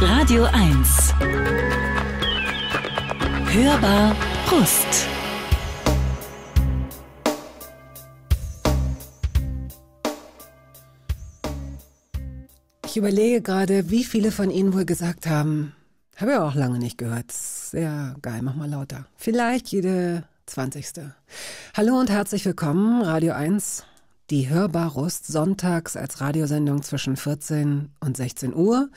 Radio 1. Hörbar Brust. Ich überlege gerade, wie viele von Ihnen wohl gesagt haben, habe ich auch lange nicht gehört. Sehr geil, mach mal lauter. Vielleicht jede 20. Hallo und herzlich willkommen, Radio 1. Die Hörbar Rust sonntags als Radiosendung zwischen 14 und 16 Uhr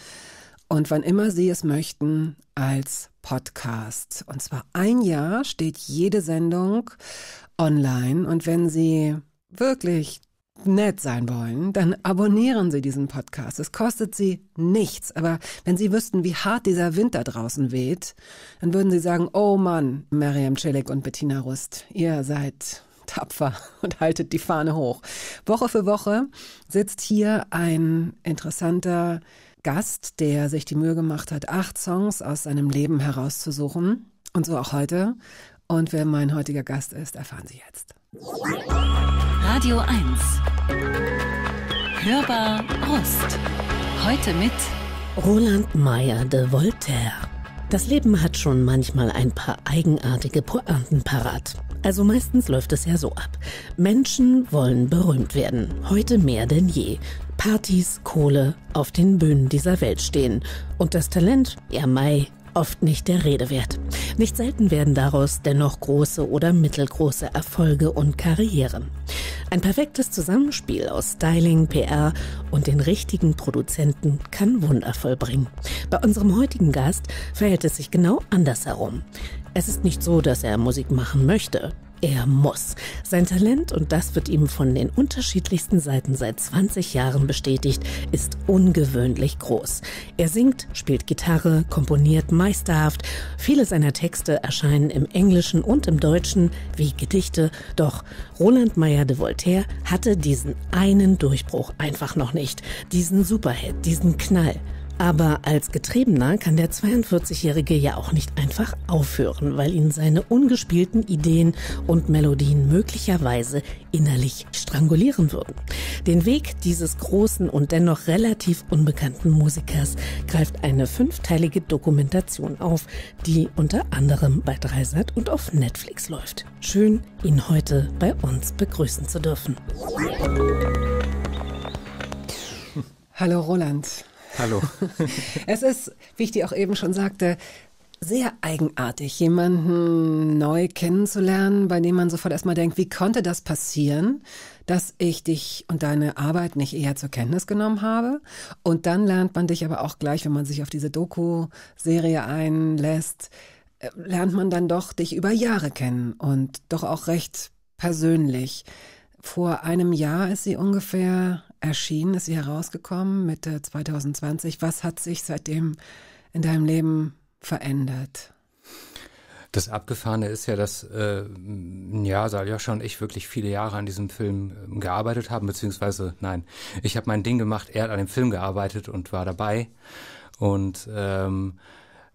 und wann immer Sie es möchten als Podcast. Und zwar ein Jahr steht jede Sendung online und wenn Sie wirklich nett sein wollen, dann abonnieren Sie diesen Podcast. Es kostet Sie nichts, aber wenn Sie wüssten, wie hart dieser Wind da draußen weht, dann würden Sie sagen, oh Mann, Mariam Celik und Bettina Rust, ihr seid tapfer und haltet die Fahne hoch. Woche für Woche sitzt hier ein interessanter Gast, der sich die Mühe gemacht hat, acht Songs aus seinem Leben herauszusuchen. Und so auch heute. Und wer mein heutiger Gast ist, erfahren Sie jetzt. Radio 1. Hörbar Rust. Heute mit Roland Meyer de Voltaire. Das Leben hat schon manchmal ein paar eigenartige Pointen parat. Also meistens läuft es ja so ab. Menschen wollen berühmt werden, heute mehr denn je. Partys, Kohle auf den Bühnen dieser Welt stehen und das Talent, ja Mai, oft nicht der Rede wert. Nicht selten werden daraus dennoch große oder mittelgroße Erfolge und Karrieren. Ein perfektes Zusammenspiel aus Styling, PR und den richtigen Produzenten kann Wunder vollbringen. Bei unserem heutigen Gast verhält es sich genau andersherum. Es ist nicht so, dass er Musik machen möchte. Er muss. Sein Talent, und das wird ihm von den unterschiedlichsten Seiten seit 20 Jahren bestätigt, ist ungewöhnlich groß. Er singt, spielt Gitarre, komponiert meisterhaft. Viele seiner Texte erscheinen im Englischen und im Deutschen wie Gedichte. Doch Roland Meyer de Voltaire hatte diesen einen Durchbruch einfach noch nicht. Diesen Superhit, diesen Knall. Aber als Getriebener kann der 42-Jährige ja auch nicht einfach aufhören, weil ihn seine ungespielten Ideen und Melodien möglicherweise innerlich strangulieren würden. Den Weg dieses großen und dennoch relativ unbekannten Musikers greift eine fünfteilige Dokumentation auf, die unter anderem bei Dreisat und auf Netflix läuft. Schön, ihn heute bei uns begrüßen zu dürfen. Hallo Roland. Hallo. es ist, wie ich dir auch eben schon sagte, sehr eigenartig, jemanden neu kennenzulernen, bei dem man sofort erstmal denkt, wie konnte das passieren, dass ich dich und deine Arbeit nicht eher zur Kenntnis genommen habe? Und dann lernt man dich aber auch gleich, wenn man sich auf diese Doku-Serie einlässt, äh, lernt man dann doch dich über Jahre kennen und doch auch recht persönlich. Vor einem Jahr ist sie ungefähr erschienen, ist sie herausgekommen, Mitte 2020. Was hat sich seitdem in deinem Leben verändert? Das Abgefahrene ist ja, dass äh, ja, Saljoscha und ich wirklich viele Jahre an diesem Film ähm, gearbeitet haben, beziehungsweise nein, ich habe mein Ding gemacht, er hat an dem Film gearbeitet und war dabei. Und ähm,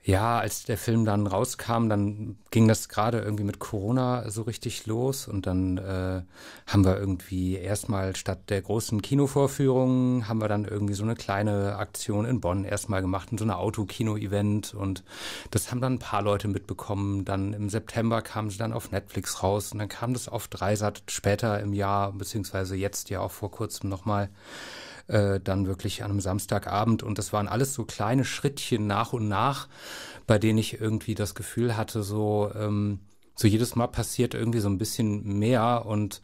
ja, als der Film dann rauskam, dann ging das gerade irgendwie mit Corona so richtig los und dann äh, haben wir irgendwie erstmal statt der großen Kinovorführungen haben wir dann irgendwie so eine kleine Aktion in Bonn erstmal gemacht, in so ein Autokino-Event und das haben dann ein paar Leute mitbekommen. Dann im September kamen sie dann auf Netflix raus und dann kam das auf Dreisat später im Jahr, beziehungsweise jetzt ja auch vor kurzem nochmal äh, dann wirklich an einem Samstagabend. Und das waren alles so kleine Schrittchen nach und nach, bei denen ich irgendwie das Gefühl hatte, so, ähm, so jedes Mal passiert irgendwie so ein bisschen mehr und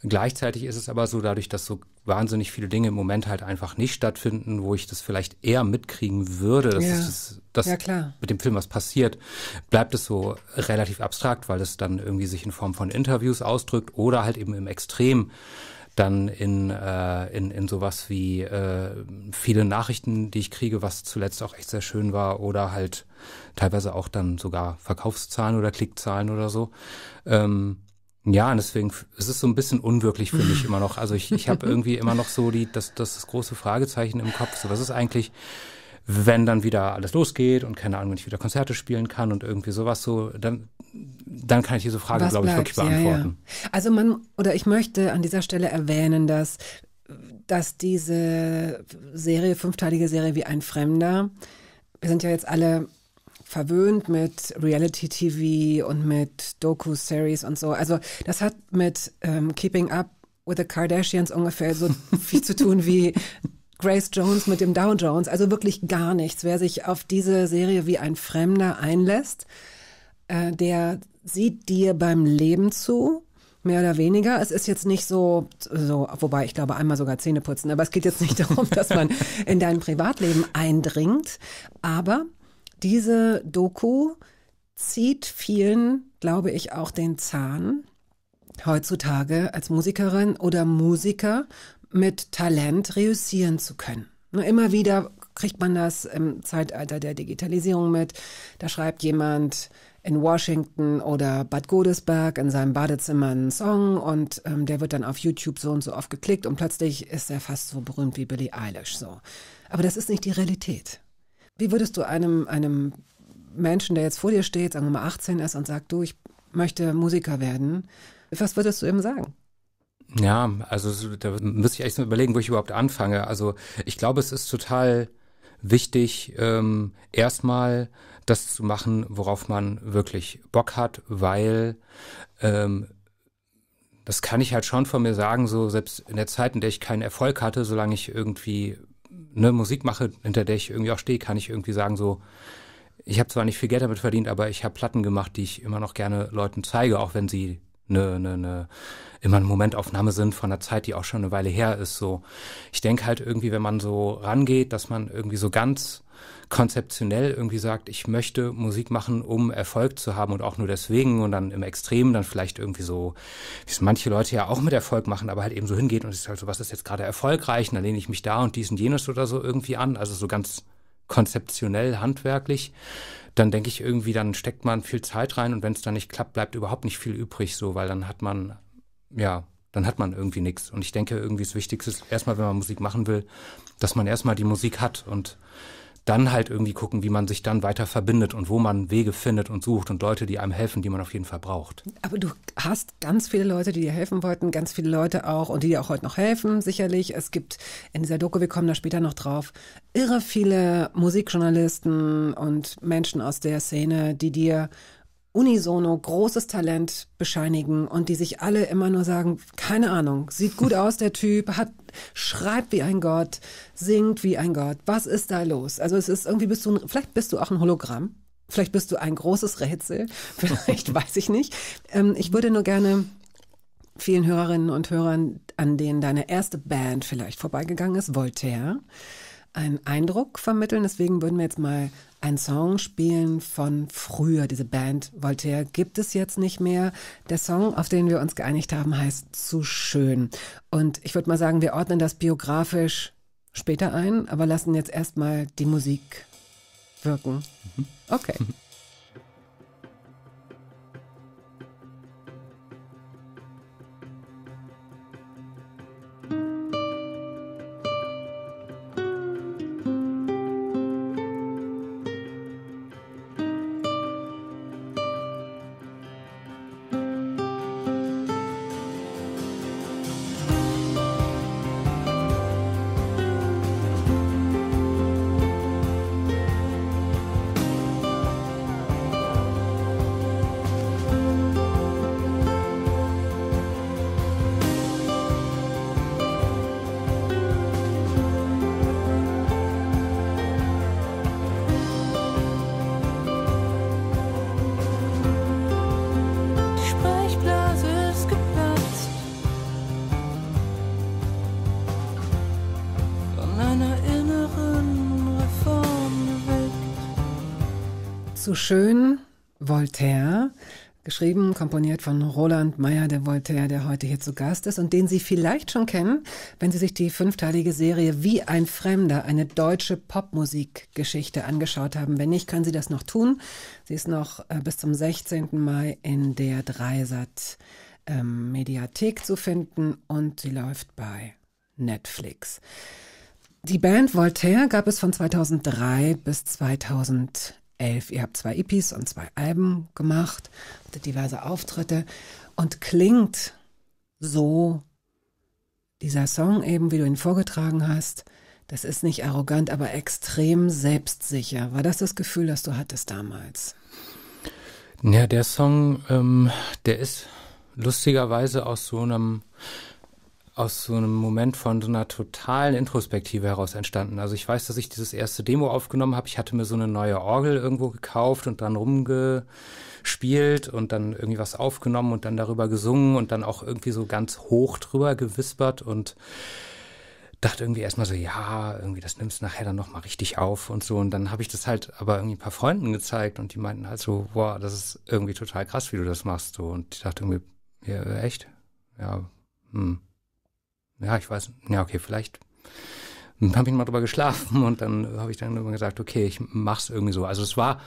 Gleichzeitig ist es aber so, dadurch, dass so wahnsinnig viele Dinge im Moment halt einfach nicht stattfinden, wo ich das vielleicht eher mitkriegen würde, dass, ja. es, dass ja, mit dem Film was passiert, bleibt es so relativ abstrakt, weil es dann irgendwie sich in Form von Interviews ausdrückt oder halt eben im Extrem dann in, äh, in, in sowas wie äh, viele Nachrichten, die ich kriege, was zuletzt auch echt sehr schön war, oder halt teilweise auch dann sogar Verkaufszahlen oder Klickzahlen oder so. Ähm, ja, und deswegen es ist so ein bisschen unwirklich für mich immer noch. Also ich, ich habe irgendwie immer noch so die, das, das, das große Fragezeichen im Kopf. So, was ist eigentlich wenn dann wieder alles losgeht und keine Ahnung, wenn ich wieder Konzerte spielen kann und irgendwie sowas so, dann, dann kann ich diese Frage, glaube ich, wirklich beantworten. Ja, ja. Also man, oder ich möchte an dieser Stelle erwähnen, dass, dass diese Serie, fünfteilige Serie wie ein Fremder, wir sind ja jetzt alle verwöhnt mit Reality-TV und mit Doku-Series und so. Also das hat mit ähm, Keeping Up with the Kardashians ungefähr so viel zu tun wie Grace Jones mit dem Dow Jones, also wirklich gar nichts. Wer sich auf diese Serie wie ein Fremder einlässt, äh, der sieht dir beim Leben zu, mehr oder weniger. Es ist jetzt nicht so, so, wobei ich glaube einmal sogar Zähne putzen, aber es geht jetzt nicht darum, dass man in dein Privatleben eindringt. Aber diese Doku zieht vielen, glaube ich, auch den Zahn heutzutage als Musikerin oder Musiker mit Talent reüssieren zu können. Nur ne, immer wieder kriegt man das im Zeitalter der Digitalisierung mit. Da schreibt jemand in Washington oder Bad Godesberg in seinem Badezimmer einen Song und ähm, der wird dann auf YouTube so und so oft geklickt und plötzlich ist er fast so berühmt wie Billie Eilish so. Aber das ist nicht die Realität. Wie würdest du einem, einem Menschen, der jetzt vor dir steht, sagen wir mal 18 ist und sagt, du, ich möchte Musiker werden, was würdest du ihm sagen? Ja, also da müsste ich echt überlegen, wo ich überhaupt anfange. Also ich glaube, es ist total wichtig, ähm, erstmal das zu machen, worauf man wirklich Bock hat, weil ähm, das kann ich halt schon von mir sagen, so selbst in der Zeit, in der ich keinen Erfolg hatte, solange ich irgendwie eine Musik mache, hinter der ich irgendwie auch stehe, kann ich irgendwie sagen, so, ich habe zwar nicht viel Geld damit verdient, aber ich habe Platten gemacht, die ich immer noch gerne Leuten zeige, auch wenn sie eine, eine, eine immer eine Momentaufnahme sind von einer Zeit, die auch schon eine Weile her ist. So, ich denke halt irgendwie, wenn man so rangeht, dass man irgendwie so ganz konzeptionell irgendwie sagt, ich möchte Musik machen, um Erfolg zu haben und auch nur deswegen und dann im Extrem dann vielleicht irgendwie so, wie es manche Leute ja auch mit Erfolg machen, aber halt eben so hingeht und es ist halt so, was ist jetzt gerade erfolgreich und dann lehne ich mich da und dies und jenes oder so irgendwie an, also so ganz konzeptionell, handwerklich dann denke ich irgendwie, dann steckt man viel Zeit rein und wenn es dann nicht klappt, bleibt überhaupt nicht viel übrig, so, weil dann hat man, ja, dann hat man irgendwie nichts. Und ich denke, irgendwie das Wichtigste ist erstmal, wenn man Musik machen will, dass man erstmal die Musik hat und dann halt irgendwie gucken, wie man sich dann weiter verbindet und wo man Wege findet und sucht und Leute, die einem helfen, die man auf jeden Fall braucht. Aber du hast ganz viele Leute, die dir helfen wollten, ganz viele Leute auch und die dir auch heute noch helfen, sicherlich. Es gibt in dieser Doku, wir kommen da später noch drauf, irre viele Musikjournalisten und Menschen aus der Szene, die dir unisono großes Talent bescheinigen und die sich alle immer nur sagen, keine Ahnung, sieht gut aus der Typ, hat, schreibt wie ein Gott, singt wie ein Gott. Was ist da los? Also es ist irgendwie bist du, vielleicht bist du auch ein Hologramm. Vielleicht bist du ein großes Rätsel. Vielleicht weiß ich nicht. Ähm, ich würde nur gerne vielen Hörerinnen und Hörern, an denen deine erste Band vielleicht vorbeigegangen ist, Voltaire, einen Eindruck vermitteln. Deswegen würden wir jetzt mal einen Song spielen von früher. Diese Band Voltaire gibt es jetzt nicht mehr. Der Song, auf den wir uns geeinigt haben, heißt Zu schön. Und ich würde mal sagen, wir ordnen das biografisch später ein, aber lassen jetzt erstmal die Musik wirken. Mhm. Okay. so schön Voltaire, geschrieben, komponiert von Roland Meyer, der Voltaire, der heute hier zu Gast ist und den Sie vielleicht schon kennen, wenn Sie sich die fünfteilige Serie Wie ein Fremder, eine deutsche Popmusikgeschichte angeschaut haben. Wenn nicht, können Sie das noch tun. Sie ist noch äh, bis zum 16. Mai in der Dreisat ähm, Mediathek zu finden und sie läuft bei Netflix. Die Band Voltaire gab es von 2003 bis 2011 elf. Ihr habt zwei EPs und zwei Alben gemacht, hatte diverse Auftritte und klingt so dieser Song eben, wie du ihn vorgetragen hast. Das ist nicht arrogant, aber extrem selbstsicher. War das das Gefühl, das du hattest damals? Ja, der Song, ähm, der ist lustigerweise aus so einem aus so einem Moment von so einer totalen Introspektive heraus entstanden. Also ich weiß, dass ich dieses erste Demo aufgenommen habe. Ich hatte mir so eine neue Orgel irgendwo gekauft und dann rumgespielt und dann irgendwie was aufgenommen und dann darüber gesungen und dann auch irgendwie so ganz hoch drüber gewispert und dachte irgendwie erstmal so, ja, irgendwie das nimmst du nachher dann nochmal richtig auf und so. Und dann habe ich das halt aber irgendwie ein paar Freunden gezeigt und die meinten halt so, boah, das ist irgendwie total krass, wie du das machst. So. Und ich dachte irgendwie, ja, echt? Ja, hm ja, ich weiß, ja, okay, vielleicht habe ich mal drüber geschlafen und dann habe ich dann immer gesagt, okay, ich mach's irgendwie so. Also es war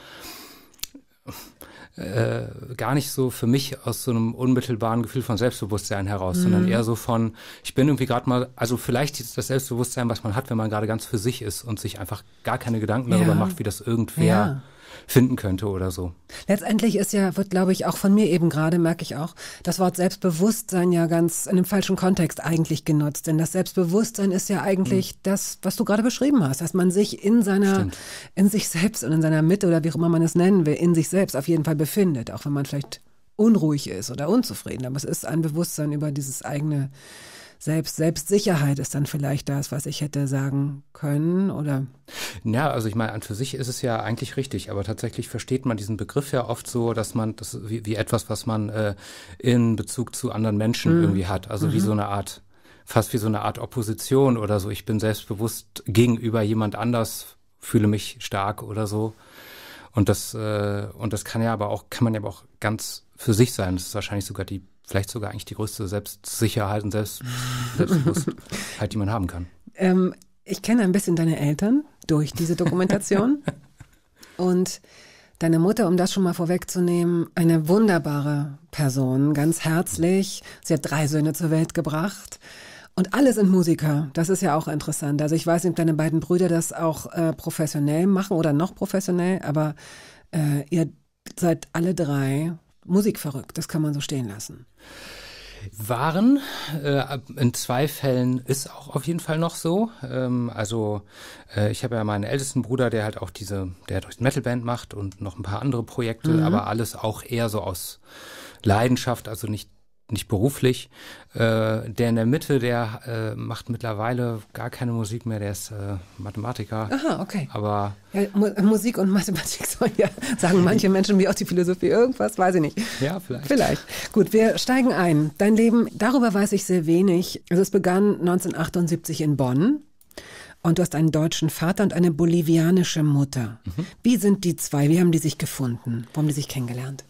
äh, gar nicht so für mich aus so einem unmittelbaren Gefühl von Selbstbewusstsein heraus, mhm. sondern eher so von, ich bin irgendwie gerade mal, also vielleicht das Selbstbewusstsein, was man hat, wenn man gerade ganz für sich ist und sich einfach gar keine Gedanken ja. darüber macht, wie das irgendwer ja finden könnte oder so. Letztendlich ist ja, wird glaube ich auch von mir eben gerade, merke ich auch, das Wort Selbstbewusstsein ja ganz in einem falschen Kontext eigentlich genutzt. Denn das Selbstbewusstsein ist ja eigentlich mhm. das, was du gerade beschrieben hast, dass man sich in seiner, Stimmt. in sich selbst und in seiner Mitte oder wie auch immer man es nennen will, in sich selbst auf jeden Fall befindet, auch wenn man vielleicht unruhig ist oder unzufrieden. Aber es ist ein Bewusstsein über dieses eigene selbst Selbstsicherheit ist dann vielleicht das, was ich hätte sagen können oder? Ja, also ich meine, an für sich ist es ja eigentlich richtig, aber tatsächlich versteht man diesen Begriff ja oft so, dass man das wie, wie etwas, was man äh, in Bezug zu anderen Menschen mhm. irgendwie hat, also mhm. wie so eine Art fast wie so eine Art Opposition oder so. Ich bin selbstbewusst gegenüber jemand anders, fühle mich stark oder so. Und das, äh, und das kann ja aber auch, kann man ja aber auch ganz für sich sein. Das ist wahrscheinlich sogar die vielleicht sogar eigentlich die größte Selbstsicherheit und Selbst Selbstbewusstheit, halt, die man haben kann. Ähm, ich kenne ein bisschen deine Eltern durch diese Dokumentation. und deine Mutter, um das schon mal vorwegzunehmen, eine wunderbare Person, ganz herzlich. Sie hat drei Söhne zur Welt gebracht. Und alle sind Musiker. Das ist ja auch interessant. Also ich weiß nicht, ob deine beiden Brüder das auch äh, professionell machen oder noch professionell, aber äh, ihr seid alle drei musikverrückt, das kann man so stehen lassen. Waren äh, in zwei Fällen ist auch auf jeden Fall noch so. Ähm, also äh, ich habe ja meinen ältesten Bruder, der halt auch diese, der durch halt Metalband macht und noch ein paar andere Projekte, mhm. aber alles auch eher so aus Leidenschaft, also nicht nicht beruflich. Äh, der in der Mitte, der äh, macht mittlerweile gar keine Musik mehr, der ist äh, Mathematiker. Aha, okay. Aber ja, Mu Musik und Mathematik sollen ja, sagen manche Menschen wie auch die Philosophie irgendwas, weiß ich nicht. Ja, vielleicht. Vielleicht. Gut, wir steigen ein. Dein Leben, darüber weiß ich sehr wenig. Also es begann 1978 in Bonn. Und du hast einen deutschen Vater und eine bolivianische Mutter. Mhm. Wie sind die zwei? Wie haben die sich gefunden? Wo haben die sich kennengelernt?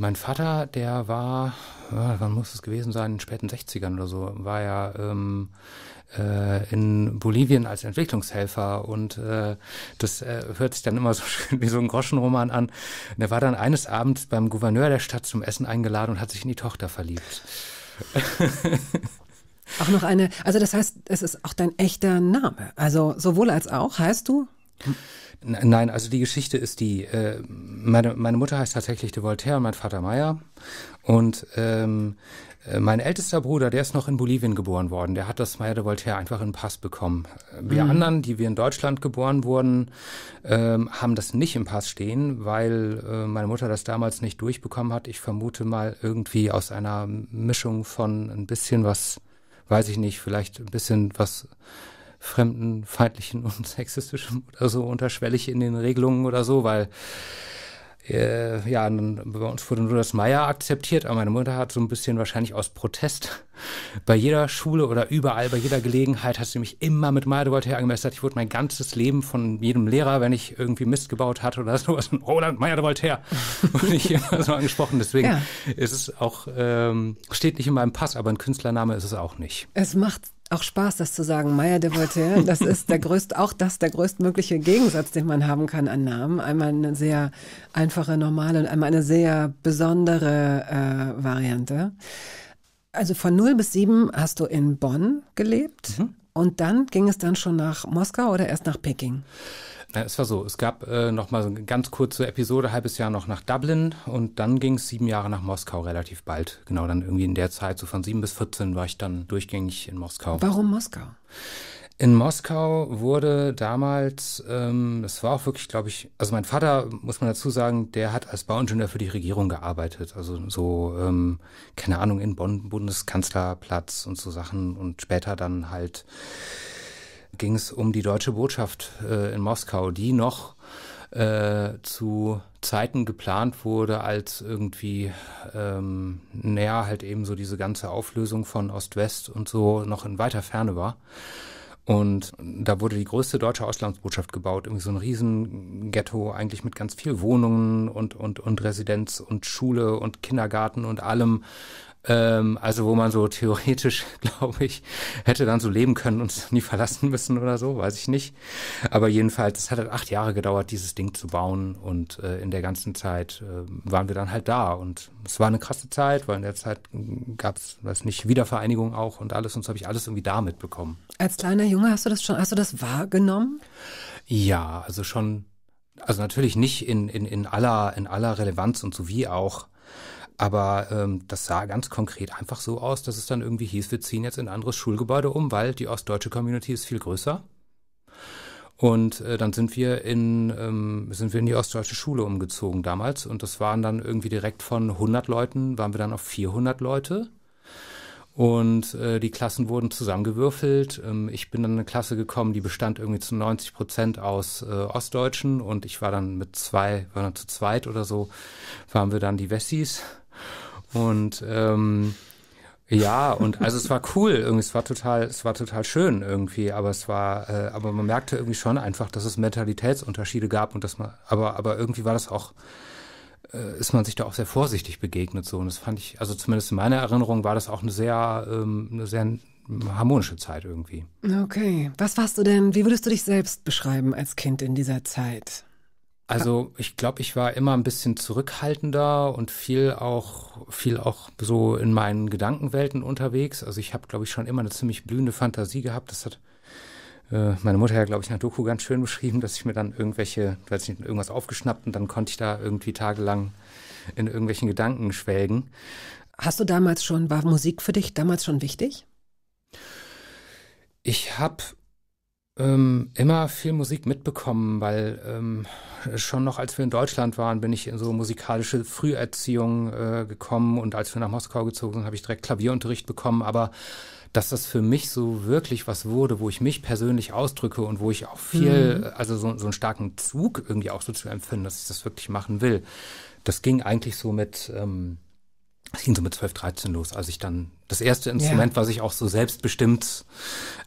Mein Vater, der war, wann muss es gewesen sein, in den späten 60ern oder so, war ja ähm, äh, in Bolivien als Entwicklungshelfer und äh, das äh, hört sich dann immer so schön wie so ein Groschenroman an. Und er war dann eines Abends beim Gouverneur der Stadt zum Essen eingeladen und hat sich in die Tochter verliebt. Auch noch eine, also das heißt, es ist auch dein echter Name. Also sowohl als auch heißt du? Nein, also die Geschichte ist die, äh, meine, meine Mutter heißt tatsächlich de Voltaire, mein Vater Meyer. Und ähm, äh, mein ältester Bruder, der ist noch in Bolivien geboren worden. Der hat das Meyer de Voltaire einfach in Pass bekommen. Äh, wir mhm. anderen, die wir in Deutschland geboren wurden, ähm, haben das nicht im Pass stehen, weil äh, meine Mutter das damals nicht durchbekommen hat. Ich vermute mal irgendwie aus einer Mischung von ein bisschen was, weiß ich nicht, vielleicht ein bisschen was fremden, feindlichen und sexistischen oder so unterschwellig in den Regelungen oder so, weil äh, ja, bei uns wurde nur das Meier akzeptiert, aber meine Mutter hat so ein bisschen wahrscheinlich aus Protest bei jeder Schule oder überall, bei jeder Gelegenheit hat sie mich immer mit Meier Meierdewalt hergemästert. Ich wurde mein ganzes Leben von jedem Lehrer, wenn ich irgendwie Mist gebaut hatte oder sowas, von Roland Meier de Voltaire, wurde ich immer so angesprochen. Deswegen ja. ist es auch, ähm, steht nicht in meinem Pass, aber ein Künstlername ist es auch nicht. Es macht auch Spaß, das zu sagen. Meier de Voltaire, das ist der größt, auch das der größtmögliche Gegensatz, den man haben kann an Namen. Einmal eine sehr einfache, normale und einmal eine sehr besondere äh, Variante. Also von 0 bis 7 hast du in Bonn gelebt mhm. und dann ging es dann schon nach Moskau oder erst nach Peking? Na, es war so, es gab äh, noch mal so eine ganz kurze Episode, halbes Jahr noch nach Dublin und dann ging es sieben Jahre nach Moskau relativ bald. Genau, dann irgendwie in der Zeit, so von sieben bis 14 war ich dann durchgängig in Moskau. Warum Moskau? In Moskau wurde damals, ähm, das war auch wirklich, glaube ich, also mein Vater, muss man dazu sagen, der hat als Bauingenieur für die Regierung gearbeitet. Also so, ähm, keine Ahnung, in Bonn Bundeskanzlerplatz und so Sachen und später dann halt ging es um die deutsche Botschaft äh, in Moskau, die noch äh, zu Zeiten geplant wurde, als irgendwie, ähm, näher halt eben so diese ganze Auflösung von Ost-West und so noch in weiter Ferne war. Und da wurde die größte deutsche Auslandsbotschaft gebaut, irgendwie so ein Riesenghetto, eigentlich mit ganz viel Wohnungen und, und, und Residenz und Schule und Kindergarten und allem, ähm, also wo man so theoretisch, glaube ich, hätte dann so leben können und nie verlassen müssen oder so, weiß ich nicht. Aber jedenfalls, es hat halt acht Jahre gedauert, dieses Ding zu bauen und äh, in der ganzen Zeit äh, waren wir dann halt da und es war eine krasse Zeit, weil in der Zeit gab es, weiß nicht, Wiedervereinigung auch und alles und so habe ich alles irgendwie da mitbekommen. Als kleiner Junge hast du das schon, hast du das wahrgenommen? Ja, also schon also natürlich nicht in, in, in, aller, in aller Relevanz und so wie auch aber ähm, das sah ganz konkret einfach so aus, dass es dann irgendwie hieß, wir ziehen jetzt in ein anderes Schulgebäude um, weil die ostdeutsche Community ist viel größer. Und äh, dann sind wir in ähm, sind wir in die ostdeutsche Schule umgezogen damals und das waren dann irgendwie direkt von 100 Leuten waren wir dann auf 400 Leute und äh, die Klassen wurden zusammengewürfelt. Ähm, ich bin dann in eine Klasse gekommen, die bestand irgendwie zu 90 Prozent aus äh, Ostdeutschen und ich war dann mit zwei, war dann zu zweit oder so, waren wir dann die Wessis und ähm, ja, und also es war cool, irgendwie, es war total, es war total schön irgendwie, aber es war, äh, aber man merkte irgendwie schon einfach, dass es Mentalitätsunterschiede gab und dass man, aber, aber irgendwie war das auch, äh, ist man sich da auch sehr vorsichtig begegnet so und das fand ich, also zumindest in meiner Erinnerung war das auch eine sehr, ähm, eine sehr harmonische Zeit irgendwie. Okay, was warst du denn, wie würdest du dich selbst beschreiben als Kind in dieser Zeit? Also ich glaube, ich war immer ein bisschen zurückhaltender und viel auch viel auch so in meinen Gedankenwelten unterwegs. Also ich habe, glaube ich, schon immer eine ziemlich blühende Fantasie gehabt. Das hat äh, meine Mutter ja, glaube ich, nach Doku ganz schön beschrieben, dass ich mir dann irgendwelche, weiß nicht, irgendwas aufgeschnappt und dann konnte ich da irgendwie tagelang in irgendwelchen Gedanken schwelgen. Hast du damals schon, war Musik für dich damals schon wichtig? Ich habe ähm, immer viel Musik mitbekommen, weil ähm, schon noch als wir in Deutschland waren, bin ich in so musikalische Früherziehung äh, gekommen und als wir nach Moskau gezogen sind, habe ich direkt Klavierunterricht bekommen, aber dass das für mich so wirklich was wurde, wo ich mich persönlich ausdrücke und wo ich auch viel, mhm. also so, so einen starken Zug irgendwie auch so zu empfinden, dass ich das wirklich machen will. Das ging eigentlich so mit ähm, es ging so mit 12, 13 los, als ich dann das erste Instrument, ja. was ich auch so selbstbestimmt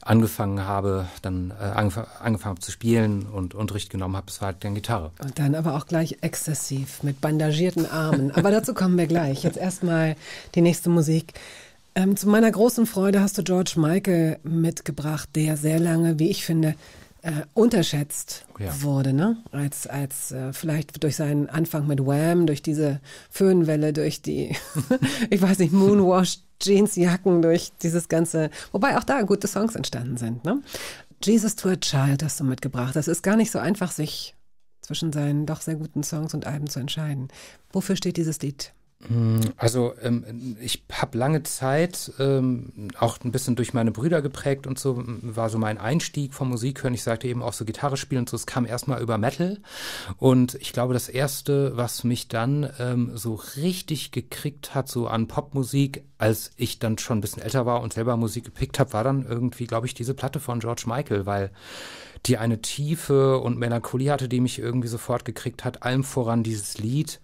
angefangen habe, dann äh, angef angefangen habe zu spielen und Unterricht genommen habe, das war halt dann Gitarre. Und dann aber auch gleich exzessiv mit bandagierten Armen. aber dazu kommen wir gleich. Jetzt erstmal die nächste Musik. Ähm, zu meiner großen Freude hast du George Michael mitgebracht, der sehr lange, wie ich finde, äh, unterschätzt ja. wurde, ne? Als, als äh, vielleicht durch seinen Anfang mit Wham, durch diese Föhnwelle, durch die, ich weiß nicht, Moonwash, Jeansjacken, durch dieses ganze, wobei auch da gute Songs entstanden sind, ne? Jesus to a Child hast du mitgebracht. Das ist gar nicht so einfach, sich zwischen seinen doch sehr guten Songs und Alben zu entscheiden. Wofür steht dieses Lied? Also ähm, ich habe lange Zeit, ähm, auch ein bisschen durch meine Brüder geprägt und so, war so mein Einstieg vom Musikhören. Ich sagte eben auch so Gitarre spielen und so, es kam erstmal über Metal. Und ich glaube, das Erste, was mich dann ähm, so richtig gekriegt hat, so an Popmusik, als ich dann schon ein bisschen älter war und selber Musik gepickt habe, war dann irgendwie, glaube ich, diese Platte von George Michael, weil die eine Tiefe und Melancholie hatte, die mich irgendwie sofort gekriegt hat, allem voran dieses Lied.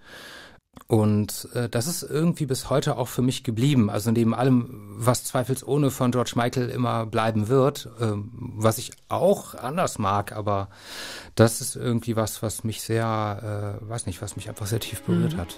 Und äh, das ist irgendwie bis heute auch für mich geblieben. Also neben allem, was zweifelsohne von George Michael immer bleiben wird, äh, was ich auch anders mag, aber das ist irgendwie was, was mich sehr, äh, weiß nicht, was mich einfach sehr tief berührt mhm. hat.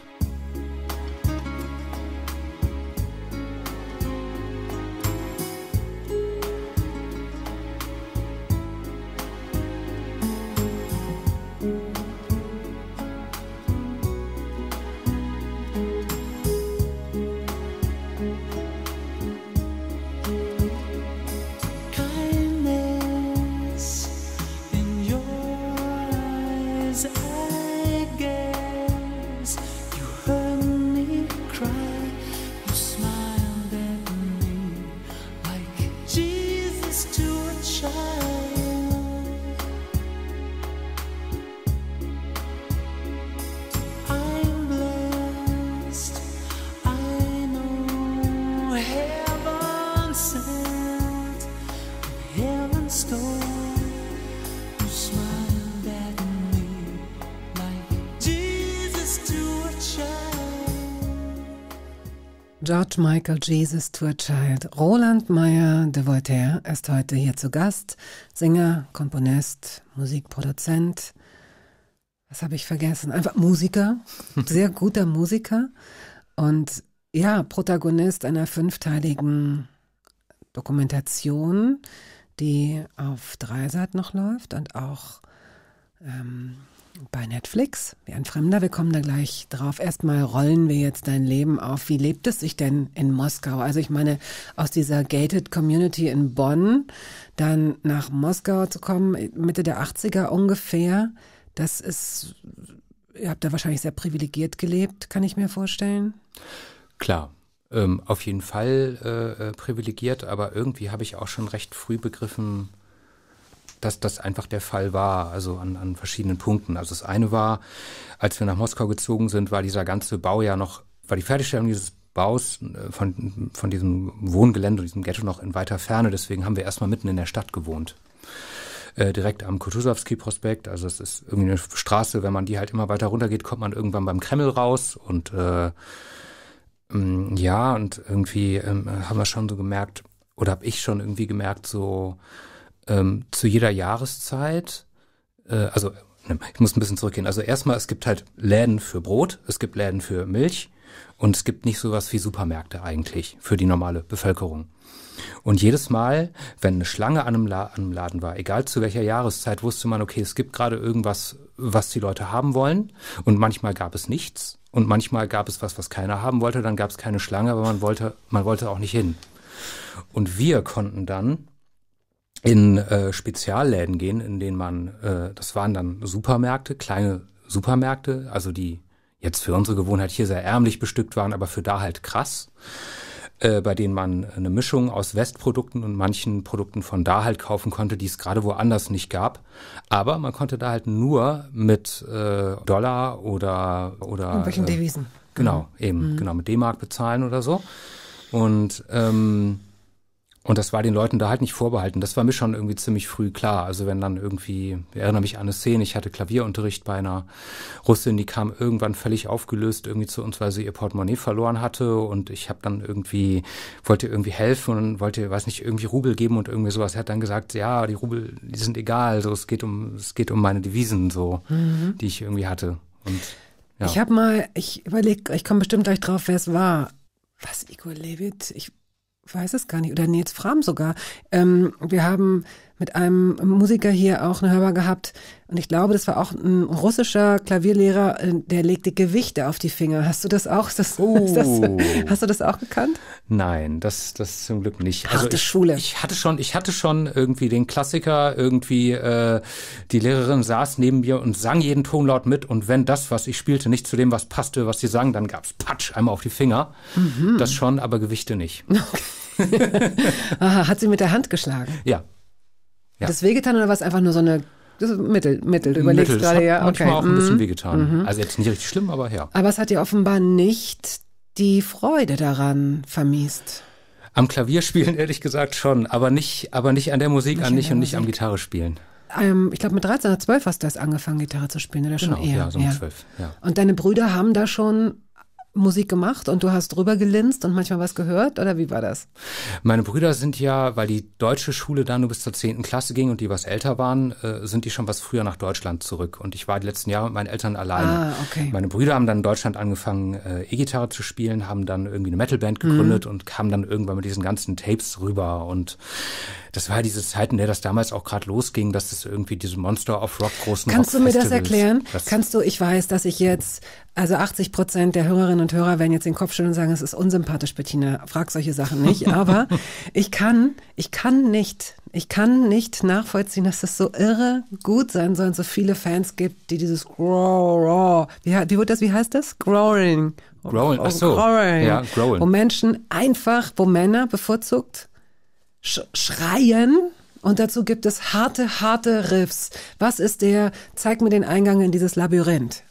George Michael Jesus to a Child. Roland Meyer de Voltaire ist heute hier zu Gast. Sänger, Komponist, Musikproduzent. Was habe ich vergessen? Einfach Musiker, sehr guter Musiker und ja, Protagonist einer fünfteiligen Dokumentation, die auf Dreisat noch läuft und auch ähm, bei Netflix, wie ein Fremder. Wir kommen da gleich drauf. Erstmal rollen wir jetzt dein Leben auf. Wie lebt es sich denn in Moskau? Also ich meine, aus dieser Gated Community in Bonn dann nach Moskau zu kommen, Mitte der 80er ungefähr, das ist, ihr habt da wahrscheinlich sehr privilegiert gelebt, kann ich mir vorstellen. Klar, ähm, auf jeden Fall äh, äh privilegiert, aber irgendwie habe ich auch schon recht früh begriffen, dass das einfach der Fall war, also an, an verschiedenen Punkten. Also das eine war, als wir nach Moskau gezogen sind, war dieser ganze Bau ja noch, war die Fertigstellung dieses Baus äh, von, von diesem Wohngelände, diesem Ghetto noch in weiter Ferne. Deswegen haben wir erstmal mitten in der Stadt gewohnt. Äh, direkt am kutusowski prospekt also es ist irgendwie eine Straße, wenn man die halt immer weiter runtergeht, kommt man irgendwann beim Kreml raus und äh, mm, ja, und irgendwie ähm, haben wir schon so gemerkt, oder habe ich schon irgendwie gemerkt, so ähm, zu jeder Jahreszeit, äh, also ne, ich muss ein bisschen zurückgehen. Also erstmal, es gibt halt Läden für Brot, es gibt Läden für Milch und es gibt nicht sowas wie Supermärkte eigentlich für die normale Bevölkerung. Und jedes Mal, wenn eine Schlange an einem, Laden war, egal zu welcher Jahreszeit, wusste man, okay, es gibt gerade irgendwas, was die Leute haben wollen. Und manchmal gab es nichts. Und manchmal gab es was, was keiner haben wollte. Dann gab es keine Schlange, aber man wollte, man wollte auch nicht hin. Und wir konnten dann in äh, Spezialläden gehen, in denen man, äh, das waren dann Supermärkte, kleine Supermärkte, also die jetzt für unsere Gewohnheit hier sehr ärmlich bestückt waren, aber für da halt krass, äh, bei denen man eine Mischung aus Westprodukten und manchen Produkten von da halt kaufen konnte, die es gerade woanders nicht gab. Aber man konnte da halt nur mit äh, Dollar oder oder irgendwelchen äh, Devisen. Genau, mhm. eben, mhm. genau mit D-Mark bezahlen oder so. Und ähm, und das war den Leuten da halt nicht vorbehalten. Das war mir schon irgendwie ziemlich früh klar. Also wenn dann irgendwie, ich erinnere mich an eine Szene, ich hatte Klavierunterricht bei einer Russin, die kam irgendwann völlig aufgelöst irgendwie zu uns, weil sie ihr Portemonnaie verloren hatte und ich habe dann irgendwie, wollte irgendwie helfen und wollte, weiß nicht, irgendwie Rubel geben und irgendwie sowas. Er hat dann gesagt, ja, die Rubel, die sind egal, so, es geht um, es geht um meine Devisen, so, mhm. die ich irgendwie hatte. Und, ja. Ich habe mal, ich überlege, ich komme bestimmt gleich drauf, wer es war. Was, Igor Levit? Ich weiß es gar nicht, oder Nils Fram sogar. Ähm, wir haben mit einem Musiker hier auch eine Hörbar gehabt. Und ich glaube, das war auch ein russischer Klavierlehrer, äh, der legte Gewichte auf die Finger. Hast du das auch? Das, oh. das, hast du das auch gekannt? Nein, das, das zum Glück nicht. Harte also ich, Schule. Ich hatte schon, ich hatte schon irgendwie den Klassiker, irgendwie äh, die Lehrerin saß neben mir und sang jeden Tonlaut mit. Und wenn das, was ich spielte, nicht zu dem, was passte, was sie sang, dann gab es Patsch einmal auf die Finger. Mhm. Das schon, aber Gewichte nicht. Okay. Aha, hat sie mit der Hand geschlagen? Ja. Ja. Hat wehgetan oder war es einfach nur so eine das ist Mittel, Mittel, du überlegst Mittel. gerade, ja. Okay. Manchmal auch ein bisschen mhm. wehgetan. Mhm. Also jetzt nicht richtig schlimm, aber ja. Aber es hat dir offenbar nicht die Freude daran vermiest. Am Klavier spielen ehrlich gesagt schon, aber nicht, aber nicht an der Musik nicht an, nicht und nicht am Gitarre spielen. Ähm, ich glaube, mit 13 oder 12 hast du erst angefangen, Gitarre zu spielen, oder genau, schon eher? Ja, so mit ja. 12. Ja. Und deine Brüder haben da schon Musik gemacht und du hast drüber gelinst und manchmal was gehört oder wie war das? Meine Brüder sind ja, weil die deutsche Schule da nur bis zur 10. Klasse ging und die was älter waren, äh, sind die schon was früher nach Deutschland zurück. Und ich war die letzten Jahre mit meinen Eltern alleine. Ah, okay. Meine Brüder haben dann in Deutschland angefangen, äh, E-Gitarre zu spielen, haben dann irgendwie eine Metalband mhm. gegründet mhm. und kamen dann irgendwann mit diesen ganzen Tapes rüber. Und das war ja diese Zeit, in der das damals auch gerade losging, dass es das irgendwie diese Monster of Rock großen Kannst Rock du mir Festivals, das erklären? Das Kannst du, ich weiß, dass ich jetzt also 80 Prozent der Hörerinnen und Hörer werden jetzt den Kopf schütteln und sagen, es ist unsympathisch, Bettina, frag solche Sachen nicht. Aber ich kann, ich kann nicht, ich kann nicht nachvollziehen, dass das so irre gut sein soll und so viele Fans gibt, die dieses Grow, raw, wie, wie wird das, wie heißt das? Growling. Growling, ach so. Growling. Ja, growling. Wo Menschen einfach, wo Männer bevorzugt sch schreien, und dazu gibt es harte, harte Riffs. Was ist der? Zeig mir den Eingang in dieses Labyrinth.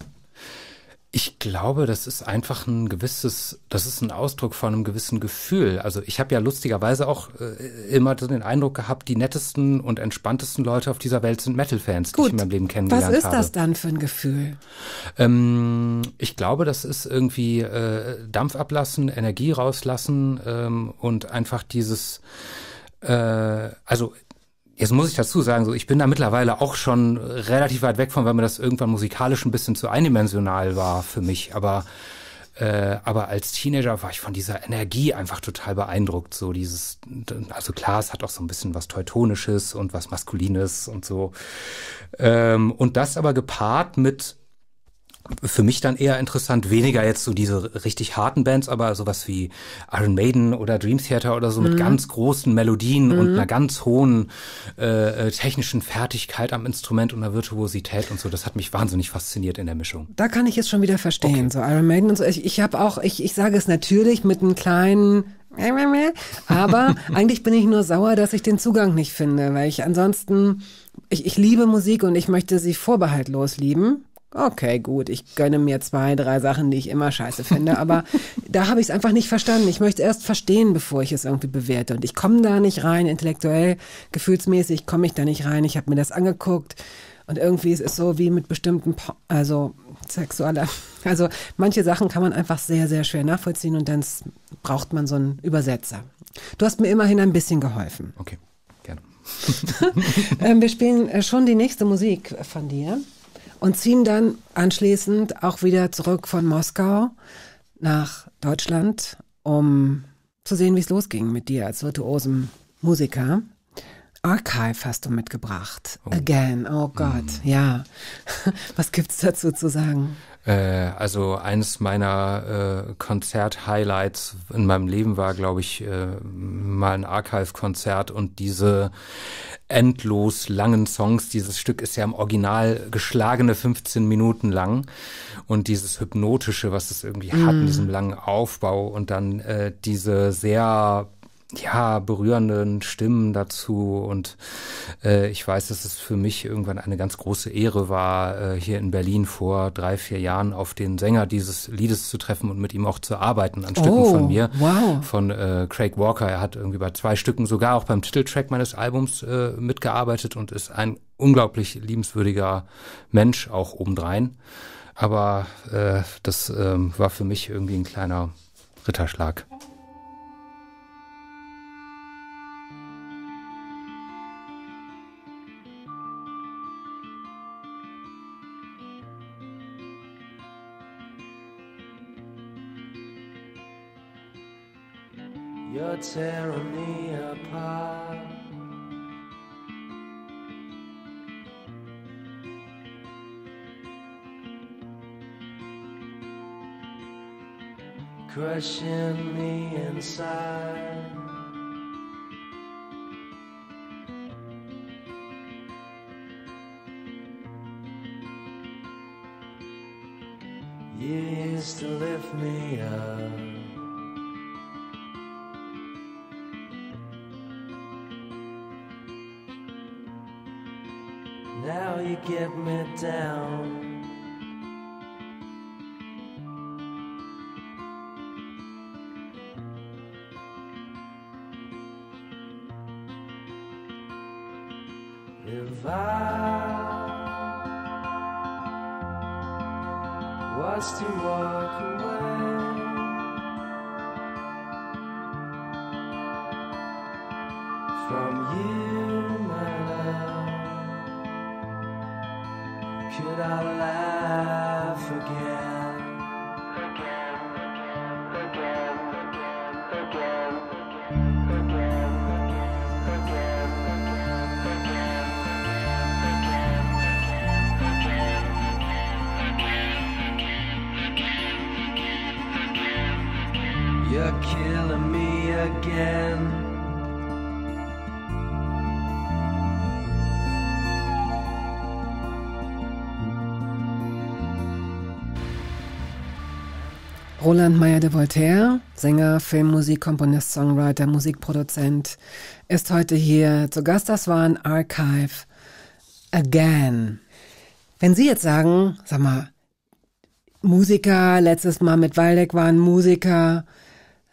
Ich glaube, das ist einfach ein gewisses, das ist ein Ausdruck von einem gewissen Gefühl. Also ich habe ja lustigerweise auch äh, immer den Eindruck gehabt, die nettesten und entspanntesten Leute auf dieser Welt sind Metal-Fans, die ich in meinem Leben kennengelernt habe. Was ist habe. das dann für ein Gefühl? Ähm, ich glaube, das ist irgendwie äh, Dampf ablassen, Energie rauslassen ähm, und einfach dieses, äh, also Jetzt muss ich dazu sagen, so ich bin da mittlerweile auch schon relativ weit weg von, weil mir das irgendwann musikalisch ein bisschen zu eindimensional war für mich. Aber äh, aber als Teenager war ich von dieser Energie einfach total beeindruckt. So dieses, also klar, es hat auch so ein bisschen was Teutonisches und was Maskulines und so. Ähm, und das aber gepaart mit für mich dann eher interessant, weniger jetzt so diese richtig harten Bands, aber sowas wie Iron Maiden oder Dream Theater oder so mit mhm. ganz großen Melodien mhm. und einer ganz hohen äh, äh, technischen Fertigkeit am Instrument und einer Virtuosität und so. Das hat mich wahnsinnig fasziniert in der Mischung. Da kann ich es schon wieder verstehen, okay. so Iron Maiden und so. Ich, ich habe auch, ich, ich sage es natürlich mit einem kleinen aber eigentlich bin ich nur sauer, dass ich den Zugang nicht finde, weil ich ansonsten, ich, ich liebe Musik und ich möchte sie vorbehaltlos lieben. Okay, gut, ich gönne mir zwei, drei Sachen, die ich immer scheiße finde, aber da habe ich es einfach nicht verstanden. Ich möchte erst verstehen, bevor ich es irgendwie bewerte. Und ich komme da nicht rein, intellektuell, gefühlsmäßig komme ich da nicht rein. Ich habe mir das angeguckt und irgendwie ist es so wie mit bestimmten, po also sexueller, also manche Sachen kann man einfach sehr, sehr schwer nachvollziehen und dann braucht man so einen Übersetzer. Du hast mir immerhin ein bisschen geholfen. Okay, gerne. ähm, wir spielen äh, schon die nächste Musik von dir und ziehen dann anschließend auch wieder zurück von Moskau nach Deutschland, um zu sehen, wie es losging mit dir als virtuosem Musiker. Archive hast du mitgebracht. Oh. Again, oh Gott, mm. ja. Was gibt es dazu zu sagen? Äh, also eines meiner äh, Konzert-Highlights in meinem Leben war, glaube ich, äh, mal ein Archive-Konzert und diese endlos langen Songs. Dieses Stück ist ja im Original geschlagene 15 Minuten lang und dieses hypnotische, was es irgendwie mm. hat in hm. diesem langen Aufbau und dann äh, diese sehr ja, berührenden Stimmen dazu. Und äh, ich weiß, dass es für mich irgendwann eine ganz große Ehre war, äh, hier in Berlin vor drei, vier Jahren auf den Sänger dieses Liedes zu treffen und mit ihm auch zu arbeiten an Stücken oh, von mir. Wow. Von äh, Craig Walker. Er hat irgendwie bei zwei Stücken sogar auch beim Titeltrack meines Albums äh, mitgearbeitet und ist ein unglaublich liebenswürdiger Mensch, auch obendrein. Aber äh, das äh, war für mich irgendwie ein kleiner Ritterschlag. You're tearing me apart. Crushing me inside. down. Roland Meyer de Voltaire, Sänger, Filmmusik, Komponist, Songwriter, Musikproduzent, ist heute hier zu Gast. Das war ein Archive Again. Wenn Sie jetzt sagen, sag mal, Musiker, letztes Mal mit Waldeck waren Musiker,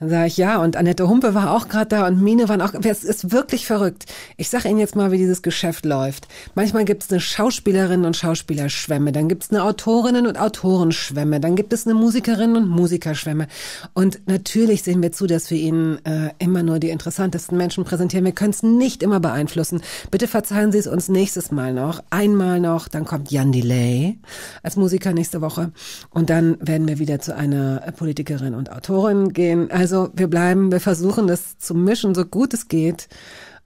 dann sage ich ja und Annette Humpe war auch gerade da und Mine waren auch, es ist wirklich verrückt. Ich sage Ihnen jetzt mal, wie dieses Geschäft läuft. Manchmal gibt es eine Schauspielerinnen- und Schauspielerschwemme, dann gibt es eine Autorinnen- und Autorenschwemme, dann gibt es eine Musikerinnen- und Musikerschwemme. Und natürlich sehen wir zu, dass wir Ihnen äh, immer nur die interessantesten Menschen präsentieren. Wir können es nicht immer beeinflussen. Bitte verzeihen Sie es uns nächstes Mal noch. Einmal noch, dann kommt Jan Delay als Musiker nächste Woche. Und dann werden wir wieder zu einer Politikerin und Autorin gehen. Also wir bleiben, wir versuchen das zu mischen, so gut es geht.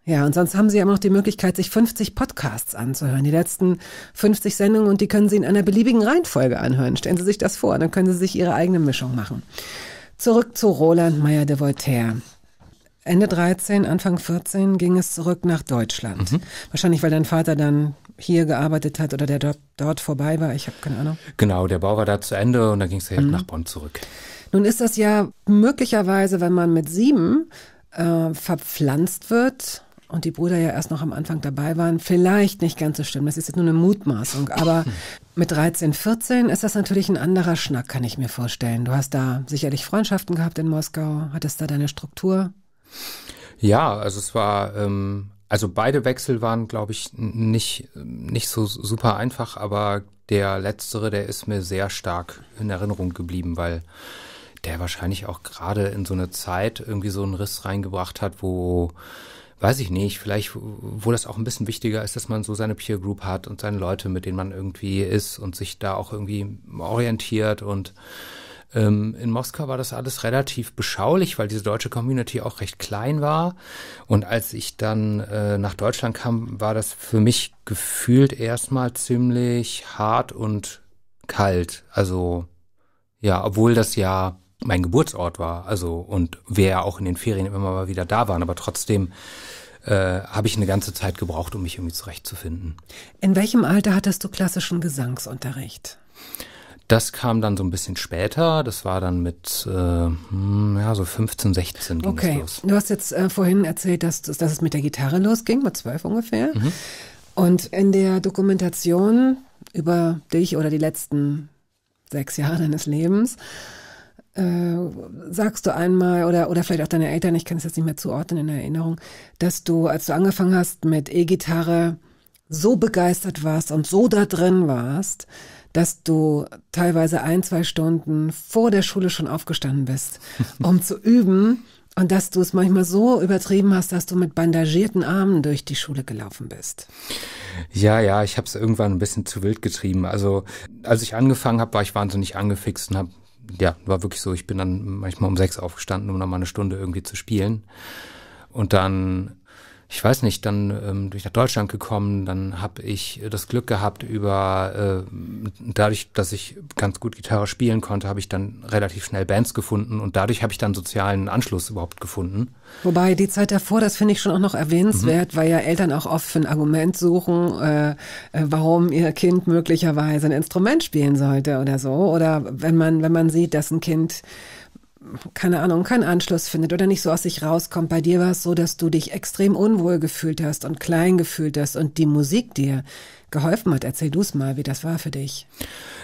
Ja, und sonst haben Sie aber noch die Möglichkeit, sich 50 Podcasts anzuhören, die letzten 50 Sendungen, und die können Sie in einer beliebigen Reihenfolge anhören. Stellen Sie sich das vor, dann können Sie sich Ihre eigene Mischung machen. Zurück zu Roland Meyer de Voltaire. Ende 13, Anfang 14 ging es zurück nach Deutschland. Mhm. Wahrscheinlich, weil dein Vater dann hier gearbeitet hat oder der Job dort vorbei war. Ich habe keine Ahnung. Genau, der Bau war da zu Ende und dann ging es halt mhm. nach Bonn zurück. Nun ist das ja möglicherweise, wenn man mit sieben äh, verpflanzt wird, und die Brüder ja erst noch am Anfang dabei waren, vielleicht nicht ganz so schlimm. Das ist jetzt nur eine Mutmaßung. Aber mit 13, 14 ist das natürlich ein anderer Schnack, kann ich mir vorstellen. Du hast da sicherlich Freundschaften gehabt in Moskau. Hattest da deine Struktur? Ja, also es war, ähm, also beide Wechsel waren, glaube ich, nicht, nicht so super einfach, aber der letztere, der ist mir sehr stark in Erinnerung geblieben, weil der wahrscheinlich auch gerade in so eine Zeit irgendwie so einen Riss reingebracht hat, wo weiß ich nicht, vielleicht, wo das auch ein bisschen wichtiger ist, dass man so seine Peer Group hat und seine Leute, mit denen man irgendwie ist und sich da auch irgendwie orientiert und ähm, in Moskau war das alles relativ beschaulich, weil diese deutsche Community auch recht klein war. Und als ich dann äh, nach Deutschland kam, war das für mich gefühlt erstmal ziemlich hart und kalt. Also ja, obwohl das ja mein Geburtsort war, also und wir ja auch in den Ferien immer mal wieder da waren, aber trotzdem äh, habe ich eine ganze Zeit gebraucht, um mich irgendwie zurechtzufinden. In welchem Alter hattest du klassischen Gesangsunterricht? Das kam dann so ein bisschen später. Das war dann mit äh, hm, ja, so 15, 16 ging okay. los. Du hast jetzt äh, vorhin erzählt, dass, dass es mit der Gitarre losging, mit zwölf ungefähr. Mhm. Und in der Dokumentation über dich oder die letzten sechs Jahre deines Lebens äh, sagst du einmal oder, oder vielleicht auch deine Eltern, ich kann es jetzt nicht mehr zuordnen in Erinnerung, dass du, als du angefangen hast mit E-Gitarre, so begeistert warst und so da drin warst, dass du teilweise ein, zwei Stunden vor der Schule schon aufgestanden bist, um zu üben und dass du es manchmal so übertrieben hast, dass du mit bandagierten Armen durch die Schule gelaufen bist. Ja, ja, ich habe es irgendwann ein bisschen zu wild getrieben. Also als ich angefangen habe, war ich wahnsinnig angefixt und habe ja, war wirklich so, ich bin dann manchmal um sechs aufgestanden, um nochmal eine Stunde irgendwie zu spielen. Und dann ich weiß nicht, dann ähm, bin ich nach Deutschland gekommen, dann habe ich äh, das Glück gehabt über äh, dadurch, dass ich ganz gut Gitarre spielen konnte, habe ich dann relativ schnell Bands gefunden und dadurch habe ich dann sozialen Anschluss überhaupt gefunden. Wobei die Zeit davor, das finde ich schon auch noch erwähnenswert, mhm. weil ja Eltern auch oft für ein Argument suchen, äh, äh, warum ihr Kind möglicherweise ein Instrument spielen sollte oder so oder wenn man wenn man sieht, dass ein Kind keine Ahnung, keinen Anschluss findet oder nicht so aus sich rauskommt. Bei dir war es so, dass du dich extrem unwohl gefühlt hast und klein gefühlt hast und die Musik dir geholfen hat. Erzähl du es mal, wie das war für dich.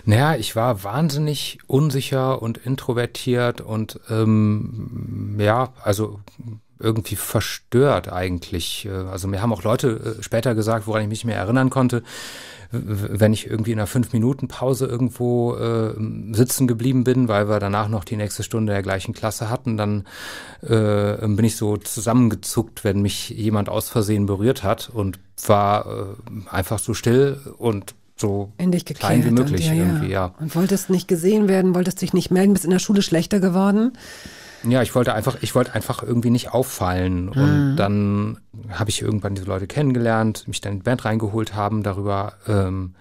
Naja, ich war wahnsinnig unsicher und introvertiert und ähm, ja, also irgendwie verstört eigentlich. Äh, also mir haben auch Leute äh, später gesagt, woran ich mich mehr erinnern konnte, wenn ich irgendwie in einer Fünf-Minuten-Pause irgendwo äh, sitzen geblieben bin, weil wir danach noch die nächste Stunde der gleichen Klasse hatten, dann äh, bin ich so zusammengezuckt, wenn mich jemand aus Versehen berührt hat und war äh, einfach so still und so geklärt, klein wie möglich und, ja, irgendwie, ja. Und wolltest nicht gesehen werden, wolltest dich nicht melden, bist in der Schule schlechter geworden. Ja, ich wollte einfach, ich wollte einfach irgendwie nicht auffallen. Mhm. Und dann habe ich irgendwann diese Leute kennengelernt, mich dann in die Band reingeholt haben. Darüber ähm,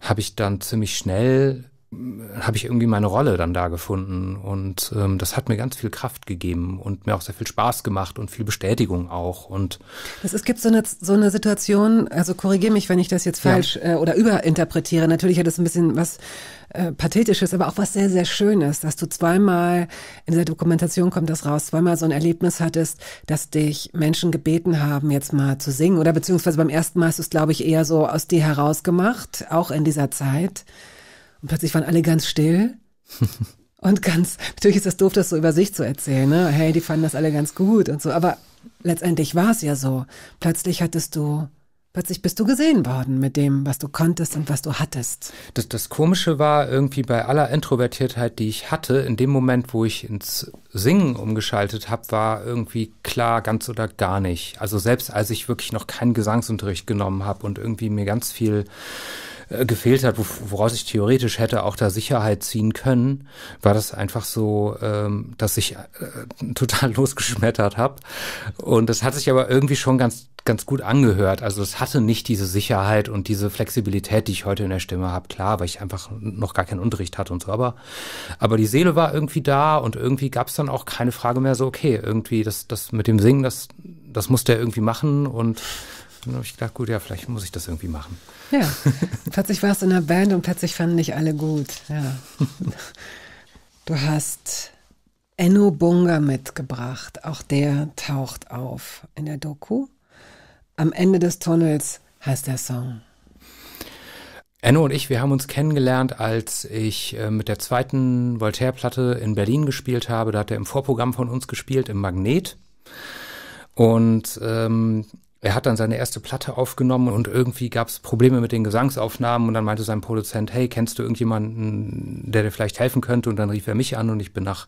habe ich dann ziemlich schnell äh, habe ich irgendwie meine Rolle dann da gefunden und ähm, das hat mir ganz viel Kraft gegeben und mir auch sehr viel Spaß gemacht und viel Bestätigung auch und das, es gibt so eine so eine Situation also korrigiere mich wenn ich das jetzt falsch ja. äh, oder überinterpretiere natürlich hat es ein bisschen was äh, pathetisches, aber auch was sehr, sehr Schönes, dass du zweimal, in der Dokumentation kommt das raus, zweimal so ein Erlebnis hattest, dass dich Menschen gebeten haben, jetzt mal zu singen. Oder beziehungsweise beim ersten Mal hast du es, glaube ich, eher so aus dir herausgemacht, auch in dieser Zeit. Und plötzlich waren alle ganz still. und ganz, natürlich ist das doof, das so über sich zu erzählen, ne? Hey, die fanden das alle ganz gut und so, aber letztendlich war es ja so. Plötzlich hattest du plötzlich bist du gesehen worden mit dem, was du konntest und was du hattest. Das, das Komische war irgendwie bei aller Introvertiertheit, die ich hatte, in dem Moment, wo ich ins Singen umgeschaltet habe, war irgendwie klar, ganz oder gar nicht. Also selbst als ich wirklich noch keinen Gesangsunterricht genommen habe und irgendwie mir ganz viel äh, gefehlt hat, woraus ich theoretisch hätte auch da Sicherheit ziehen können, war das einfach so, ähm, dass ich äh, total losgeschmettert habe. Und das hat sich aber irgendwie schon ganz, ganz gut angehört. Also es hatte nicht diese Sicherheit und diese Flexibilität, die ich heute in der Stimme habe. Klar, weil ich einfach noch gar keinen Unterricht hatte und so. Aber, aber die Seele war irgendwie da und irgendwie gab es dann auch keine Frage mehr so, okay, irgendwie das, das mit dem Singen, das, das musste er irgendwie machen und und dann habe ich gedacht, gut, ja, vielleicht muss ich das irgendwie machen. Ja, plötzlich warst du in der Band und plötzlich fanden dich alle gut. Ja. Du hast Enno Bunga mitgebracht. Auch der taucht auf in der Doku. Am Ende des Tunnels heißt der Song. Enno und ich, wir haben uns kennengelernt, als ich äh, mit der zweiten Voltaire-Platte in Berlin gespielt habe. Da hat er im Vorprogramm von uns gespielt, im Magnet. Und ähm, er hat dann seine erste Platte aufgenommen und irgendwie gab es Probleme mit den Gesangsaufnahmen und dann meinte sein Produzent, hey, kennst du irgendjemanden, der dir vielleicht helfen könnte? Und dann rief er mich an und ich bin nach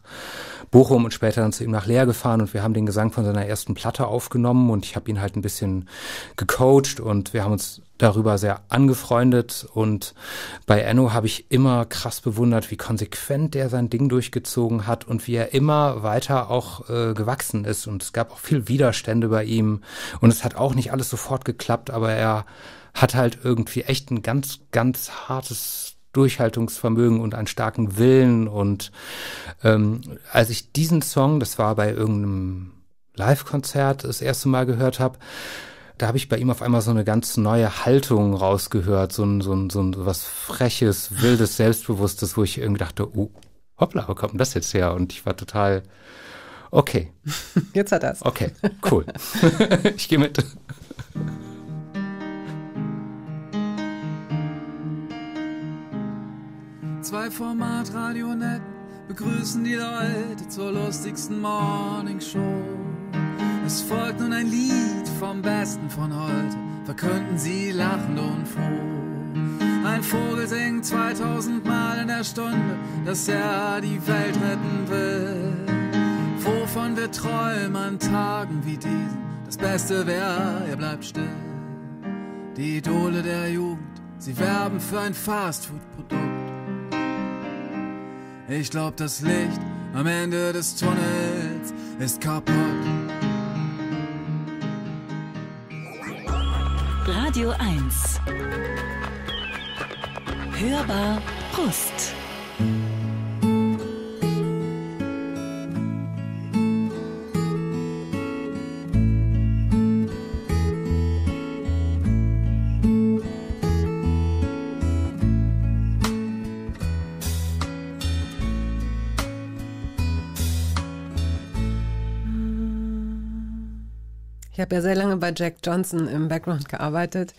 Bochum und später dann zu ihm nach Leer gefahren und wir haben den Gesang von seiner ersten Platte aufgenommen und ich habe ihn halt ein bisschen gecoacht und wir haben uns darüber sehr angefreundet und bei Enno habe ich immer krass bewundert, wie konsequent der sein Ding durchgezogen hat und wie er immer weiter auch äh, gewachsen ist und es gab auch viel Widerstände bei ihm und es hat auch nicht alles sofort geklappt, aber er hat halt irgendwie echt ein ganz, ganz hartes Durchhaltungsvermögen und einen starken Willen und ähm, als ich diesen Song, das war bei irgendeinem Live-Konzert das erste Mal gehört habe, da habe ich bei ihm auf einmal so eine ganz neue Haltung rausgehört, so ein, so ein, so ein so was Freches, Wildes, Selbstbewusstes, wo ich irgendwie dachte, oh, hoppla, wo kommt denn das jetzt her? Und ich war total, okay. Jetzt hat er's. Okay, cool. ich gehe mit. Zwei Format Radio Net begrüßen die Leute zur lustigsten Morning Show es folgt nun ein Lied vom Besten von heute, verkünden sie lachend und froh. Ein Vogel singt 2000 Mal in der Stunde, dass er die Welt retten will. Wovon wir träumen an Tagen wie diesen, das Beste wäre, ihr bleibt still. Die Idole der Jugend, sie werben für ein Fastfood-Produkt. Ich glaub, das Licht am Ende des Tunnels ist kaputt. Radio 1. Hörbar Brust. habe ja sehr lange bei Jack Johnson im Background gearbeitet.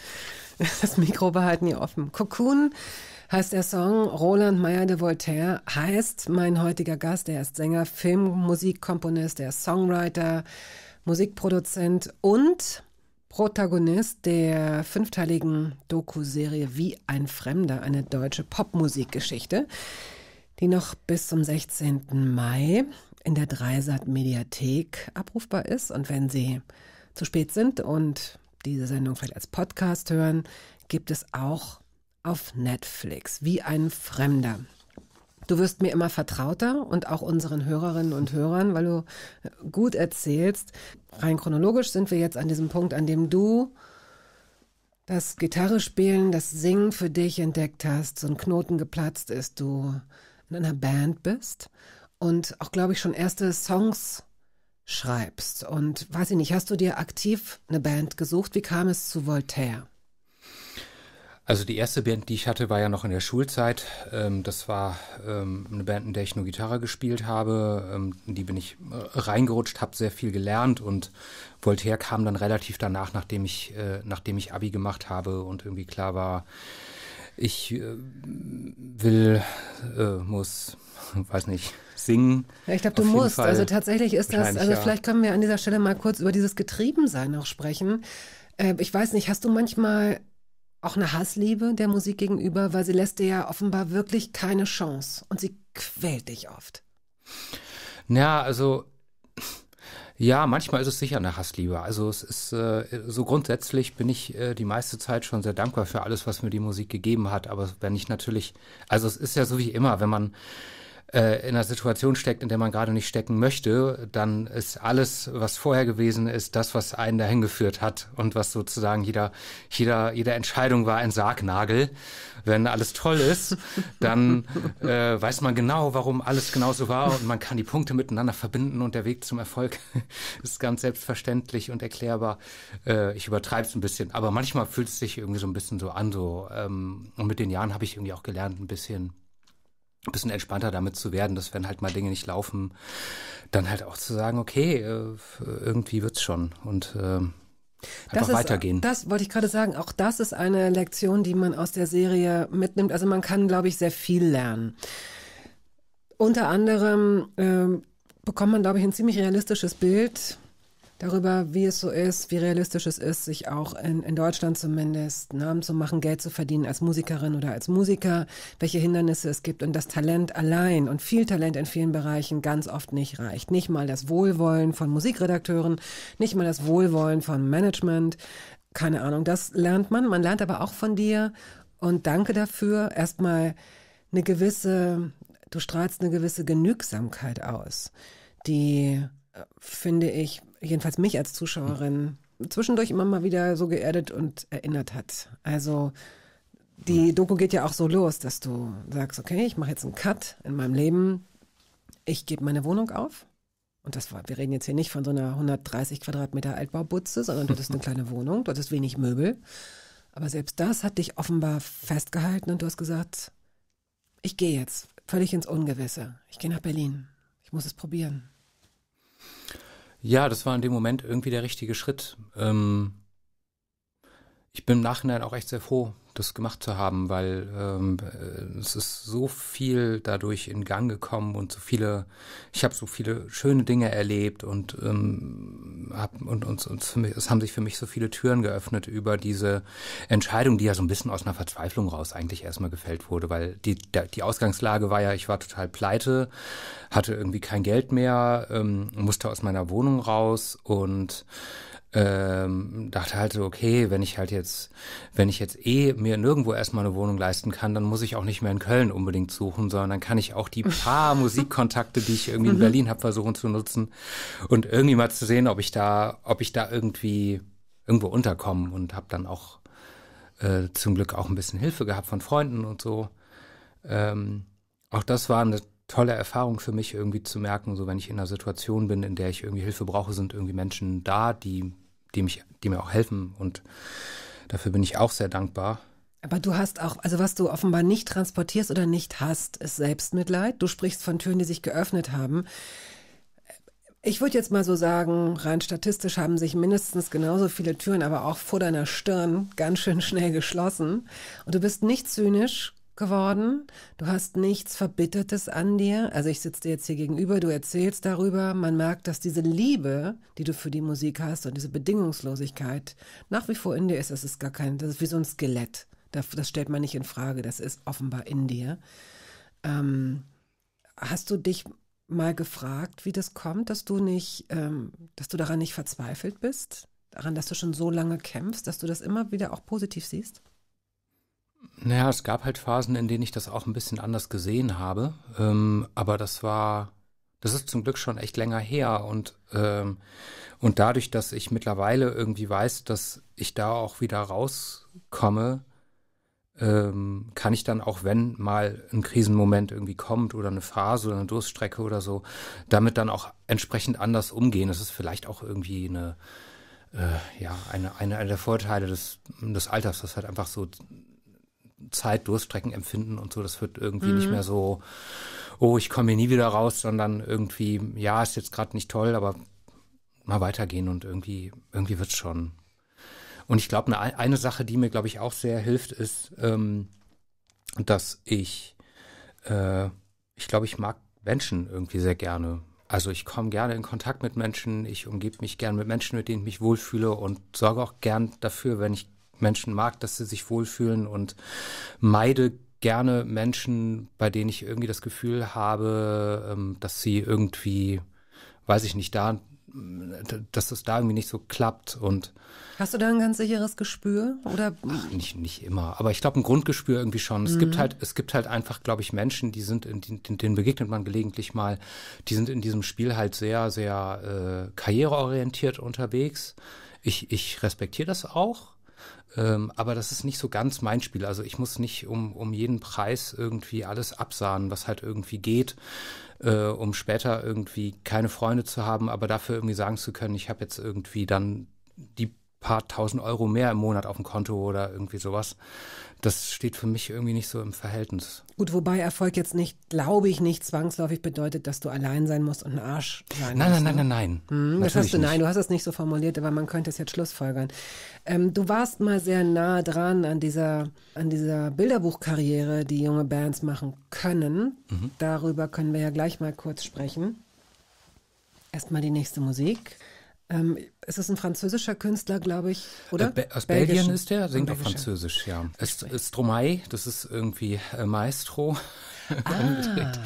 Das Mikro behalten hier offen. Cocoon heißt der Song. Roland Meyer de Voltaire heißt mein heutiger Gast. Er ist Sänger, Filmmusikkomponist, er ist Songwriter, Musikproduzent und Protagonist der fünfteiligen Doku-Serie Wie ein Fremder, eine deutsche Popmusikgeschichte, die noch bis zum 16. Mai in der Dreisat Mediathek abrufbar ist. Und wenn Sie zu spät sind und diese Sendung vielleicht als Podcast hören, gibt es auch auf Netflix wie ein Fremder. Du wirst mir immer vertrauter und auch unseren Hörerinnen und Hörern, weil du äh, gut erzählst. Rein chronologisch sind wir jetzt an diesem Punkt, an dem du das Gitarre spielen, das Singen für dich entdeckt hast, so ein Knoten geplatzt ist, du in einer Band bist und auch, glaube ich, schon erste Songs schreibst. Und weiß ich nicht, hast du dir aktiv eine Band gesucht? Wie kam es zu Voltaire? Also die erste Band, die ich hatte, war ja noch in der Schulzeit. Ähm, das war ähm, eine Band, in der ich nur Gitarre gespielt habe. in ähm, die bin ich äh, reingerutscht, habe sehr viel gelernt und Voltaire kam dann relativ danach, nachdem ich, äh, nachdem ich Abi gemacht habe und irgendwie klar war, ich äh, will, äh, muss, weiß nicht, singen. Ja, ich glaube, du musst. Fall also tatsächlich ist das, also ja. vielleicht können wir an dieser Stelle mal kurz über dieses Getriebensein auch sprechen. Äh, ich weiß nicht, hast du manchmal auch eine Hassliebe der Musik gegenüber, weil sie lässt dir ja offenbar wirklich keine Chance und sie quält dich oft. Ja, also ja, manchmal ist es sicher eine Hassliebe. Also es ist äh, so grundsätzlich bin ich äh, die meiste Zeit schon sehr dankbar für alles, was mir die Musik gegeben hat. Aber wenn ich natürlich, also es ist ja so wie immer, wenn man äh, in einer Situation steckt, in der man gerade nicht stecken möchte, dann ist alles, was vorher gewesen ist, das, was einen dahin geführt hat und was sozusagen jeder, jeder, jede Entscheidung war ein Sargnagel. Wenn alles toll ist, dann äh, weiß man genau, warum alles genauso war und man kann die Punkte miteinander verbinden und der Weg zum Erfolg ist ganz selbstverständlich und erklärbar. Äh, ich übertreibe es ein bisschen, aber manchmal fühlt es sich irgendwie so ein bisschen so an, so ähm, und mit den Jahren habe ich irgendwie auch gelernt, ein bisschen ein bisschen entspannter damit zu werden, dass wenn halt mal Dinge nicht laufen, dann halt auch zu sagen, okay, äh, irgendwie wird's schon und äh, halt Einfach das äh, weitergehen. das wollte ich gerade sagen. Auch das ist eine Lektion, die man aus der Serie mitnimmt. Also man kann, glaube ich, sehr viel lernen. Unter anderem äh, bekommt man, glaube ich, ein ziemlich realistisches Bild darüber, wie es so ist, wie realistisch es ist, sich auch in, in Deutschland zumindest Namen zu machen, Geld zu verdienen als Musikerin oder als Musiker, welche Hindernisse es gibt und das Talent allein und viel Talent in vielen Bereichen ganz oft nicht reicht. Nicht mal das Wohlwollen von Musikredakteuren, nicht mal das Wohlwollen von Management. Keine Ahnung, das lernt man. Man lernt aber auch von dir und danke dafür. Erstmal eine gewisse, du strahlst eine gewisse Genügsamkeit aus, die äh, finde ich jedenfalls mich als Zuschauerin, zwischendurch immer mal wieder so geerdet und erinnert hat. Also die Doku geht ja auch so los, dass du sagst, okay, ich mache jetzt einen Cut in meinem Leben, ich gebe meine Wohnung auf. Und das war, wir reden jetzt hier nicht von so einer 130 Quadratmeter Altbaubutze, sondern du hattest eine kleine Wohnung, du hattest wenig Möbel. Aber selbst das hat dich offenbar festgehalten und du hast gesagt, ich gehe jetzt völlig ins Ungewisse. Ich gehe nach Berlin. Ich muss es probieren. Ja, das war in dem Moment irgendwie der richtige Schritt. Ähm, ich bin im Nachhinein auch echt sehr froh, das gemacht zu haben, weil ähm, äh, es ist so viel dadurch in Gang gekommen und so viele, ich habe so viele schöne Dinge erlebt und, ähm, hab, und, und, und mich, es haben sich für mich so viele Türen geöffnet über diese Entscheidung, die ja so ein bisschen aus einer Verzweiflung raus eigentlich erstmal gefällt wurde, weil die, die Ausgangslage war ja, ich war total pleite, hatte irgendwie kein Geld mehr, ähm, musste aus meiner Wohnung raus und ähm, dachte halt so, okay, wenn ich halt jetzt, wenn ich jetzt eh mir nirgendwo erstmal eine Wohnung leisten kann, dann muss ich auch nicht mehr in Köln unbedingt suchen, sondern dann kann ich auch die paar Musikkontakte, die ich irgendwie in mhm. Berlin habe, versuchen zu nutzen und irgendwie mal zu sehen, ob ich da, ob ich da irgendwie irgendwo unterkomme und habe dann auch äh, zum Glück auch ein bisschen Hilfe gehabt von Freunden und so. Ähm, auch das war eine tolle Erfahrung für mich, irgendwie zu merken, so wenn ich in einer Situation bin, in der ich irgendwie Hilfe brauche, sind irgendwie Menschen da, die die, mich, die mir auch helfen. Und dafür bin ich auch sehr dankbar. Aber du hast auch, also was du offenbar nicht transportierst oder nicht hast, ist Selbstmitleid. Du sprichst von Türen, die sich geöffnet haben. Ich würde jetzt mal so sagen, rein statistisch haben sich mindestens genauso viele Türen, aber auch vor deiner Stirn ganz schön schnell geschlossen. Und du bist nicht zynisch, geworden. Du hast nichts Verbittertes an dir. Also ich sitze dir jetzt hier gegenüber, du erzählst darüber. Man merkt, dass diese Liebe, die du für die Musik hast und diese Bedingungslosigkeit nach wie vor in dir ist. Das ist gar kein, das ist wie so ein Skelett. Das, das stellt man nicht in Frage. Das ist offenbar in dir. Ähm, hast du dich mal gefragt, wie das kommt, dass du nicht, ähm, dass du daran nicht verzweifelt bist? Daran, dass du schon so lange kämpfst, dass du das immer wieder auch positiv siehst? Naja, es gab halt Phasen, in denen ich das auch ein bisschen anders gesehen habe. Ähm, aber das war, das ist zum Glück schon echt länger her. Und, ähm, und dadurch, dass ich mittlerweile irgendwie weiß, dass ich da auch wieder rauskomme, ähm, kann ich dann auch, wenn mal ein Krisenmoment irgendwie kommt oder eine Phase oder eine Durststrecke oder so, damit dann auch entsprechend anders umgehen. Das ist vielleicht auch irgendwie eine, äh, ja, eine, eine, eine der Vorteile des, des Alters, dass halt einfach so Zeit, Durststrecken empfinden und so. Das wird irgendwie mhm. nicht mehr so, oh, ich komme hier nie wieder raus, sondern irgendwie, ja, ist jetzt gerade nicht toll, aber mal weitergehen und irgendwie, irgendwie es schon. Und ich glaube, ne, eine, eine Sache, die mir, glaube ich, auch sehr hilft, ist, ähm, dass ich, äh, ich glaube, ich mag Menschen irgendwie sehr gerne. Also ich komme gerne in Kontakt mit Menschen, ich umgebe mich gerne mit Menschen, mit denen ich mich wohlfühle und sorge auch gern dafür, wenn ich Menschen mag, dass sie sich wohlfühlen und meide gerne Menschen, bei denen ich irgendwie das Gefühl habe, ähm, dass sie irgendwie, weiß ich nicht, da, dass es da irgendwie nicht so klappt und Hast du da ein ganz sicheres Gespür oder Ach, nicht nicht immer, aber ich glaube ein Grundgespür irgendwie schon. Es mhm. gibt halt es gibt halt einfach, glaube ich, Menschen, die sind in, die, denen begegnet man gelegentlich mal, die sind in diesem Spiel halt sehr sehr äh, karriereorientiert unterwegs. Ich ich respektiere das auch ähm, aber das ist nicht so ganz mein Spiel. Also ich muss nicht um, um jeden Preis irgendwie alles absahnen, was halt irgendwie geht, äh, um später irgendwie keine Freunde zu haben, aber dafür irgendwie sagen zu können, ich habe jetzt irgendwie dann die paar tausend Euro mehr im Monat auf dem Konto oder irgendwie sowas. Das steht für mich irgendwie nicht so im Verhältnis. Gut, wobei Erfolg jetzt nicht, glaube ich, nicht zwangsläufig bedeutet, dass du allein sein musst und ein Arsch sein nein, musst. Nein, ne? nein, nein, nein, hm, das hast du, nicht. nein, du hast es nicht so formuliert, aber man könnte es jetzt schlussfolgern. Ähm, du warst mal sehr nah dran an dieser, an dieser Bilderbuchkarriere, die junge Bands machen können. Mhm. Darüber können wir ja gleich mal kurz sprechen. Erstmal die nächste Musik. Ähm, es ist ein französischer Künstler, glaube ich, oder? Äh, Be aus Belgien ist der, singt auch Französisch, ja. es ist Stromae, das ist irgendwie äh, Maestro. Ah.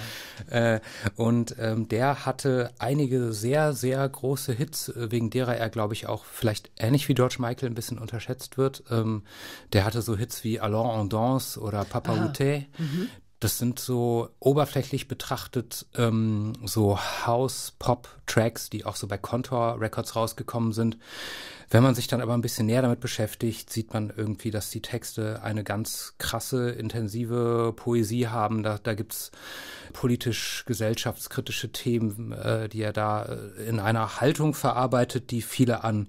Äh, und ähm, der hatte einige sehr, sehr große Hits, äh, wegen derer er, glaube ich, auch vielleicht ähnlich wie George Michael ein bisschen unterschätzt wird. Ähm, der hatte so Hits wie Allons en Danse oder Papa ah. Mhm. Das sind so oberflächlich betrachtet ähm, so House-Pop-Tracks, die auch so bei Contour Records rausgekommen sind. Wenn man sich dann aber ein bisschen näher damit beschäftigt, sieht man irgendwie, dass die Texte eine ganz krasse, intensive Poesie haben. Da, da gibt es politisch-gesellschaftskritische Themen, äh, die er da äh, in einer Haltung verarbeitet, die viele an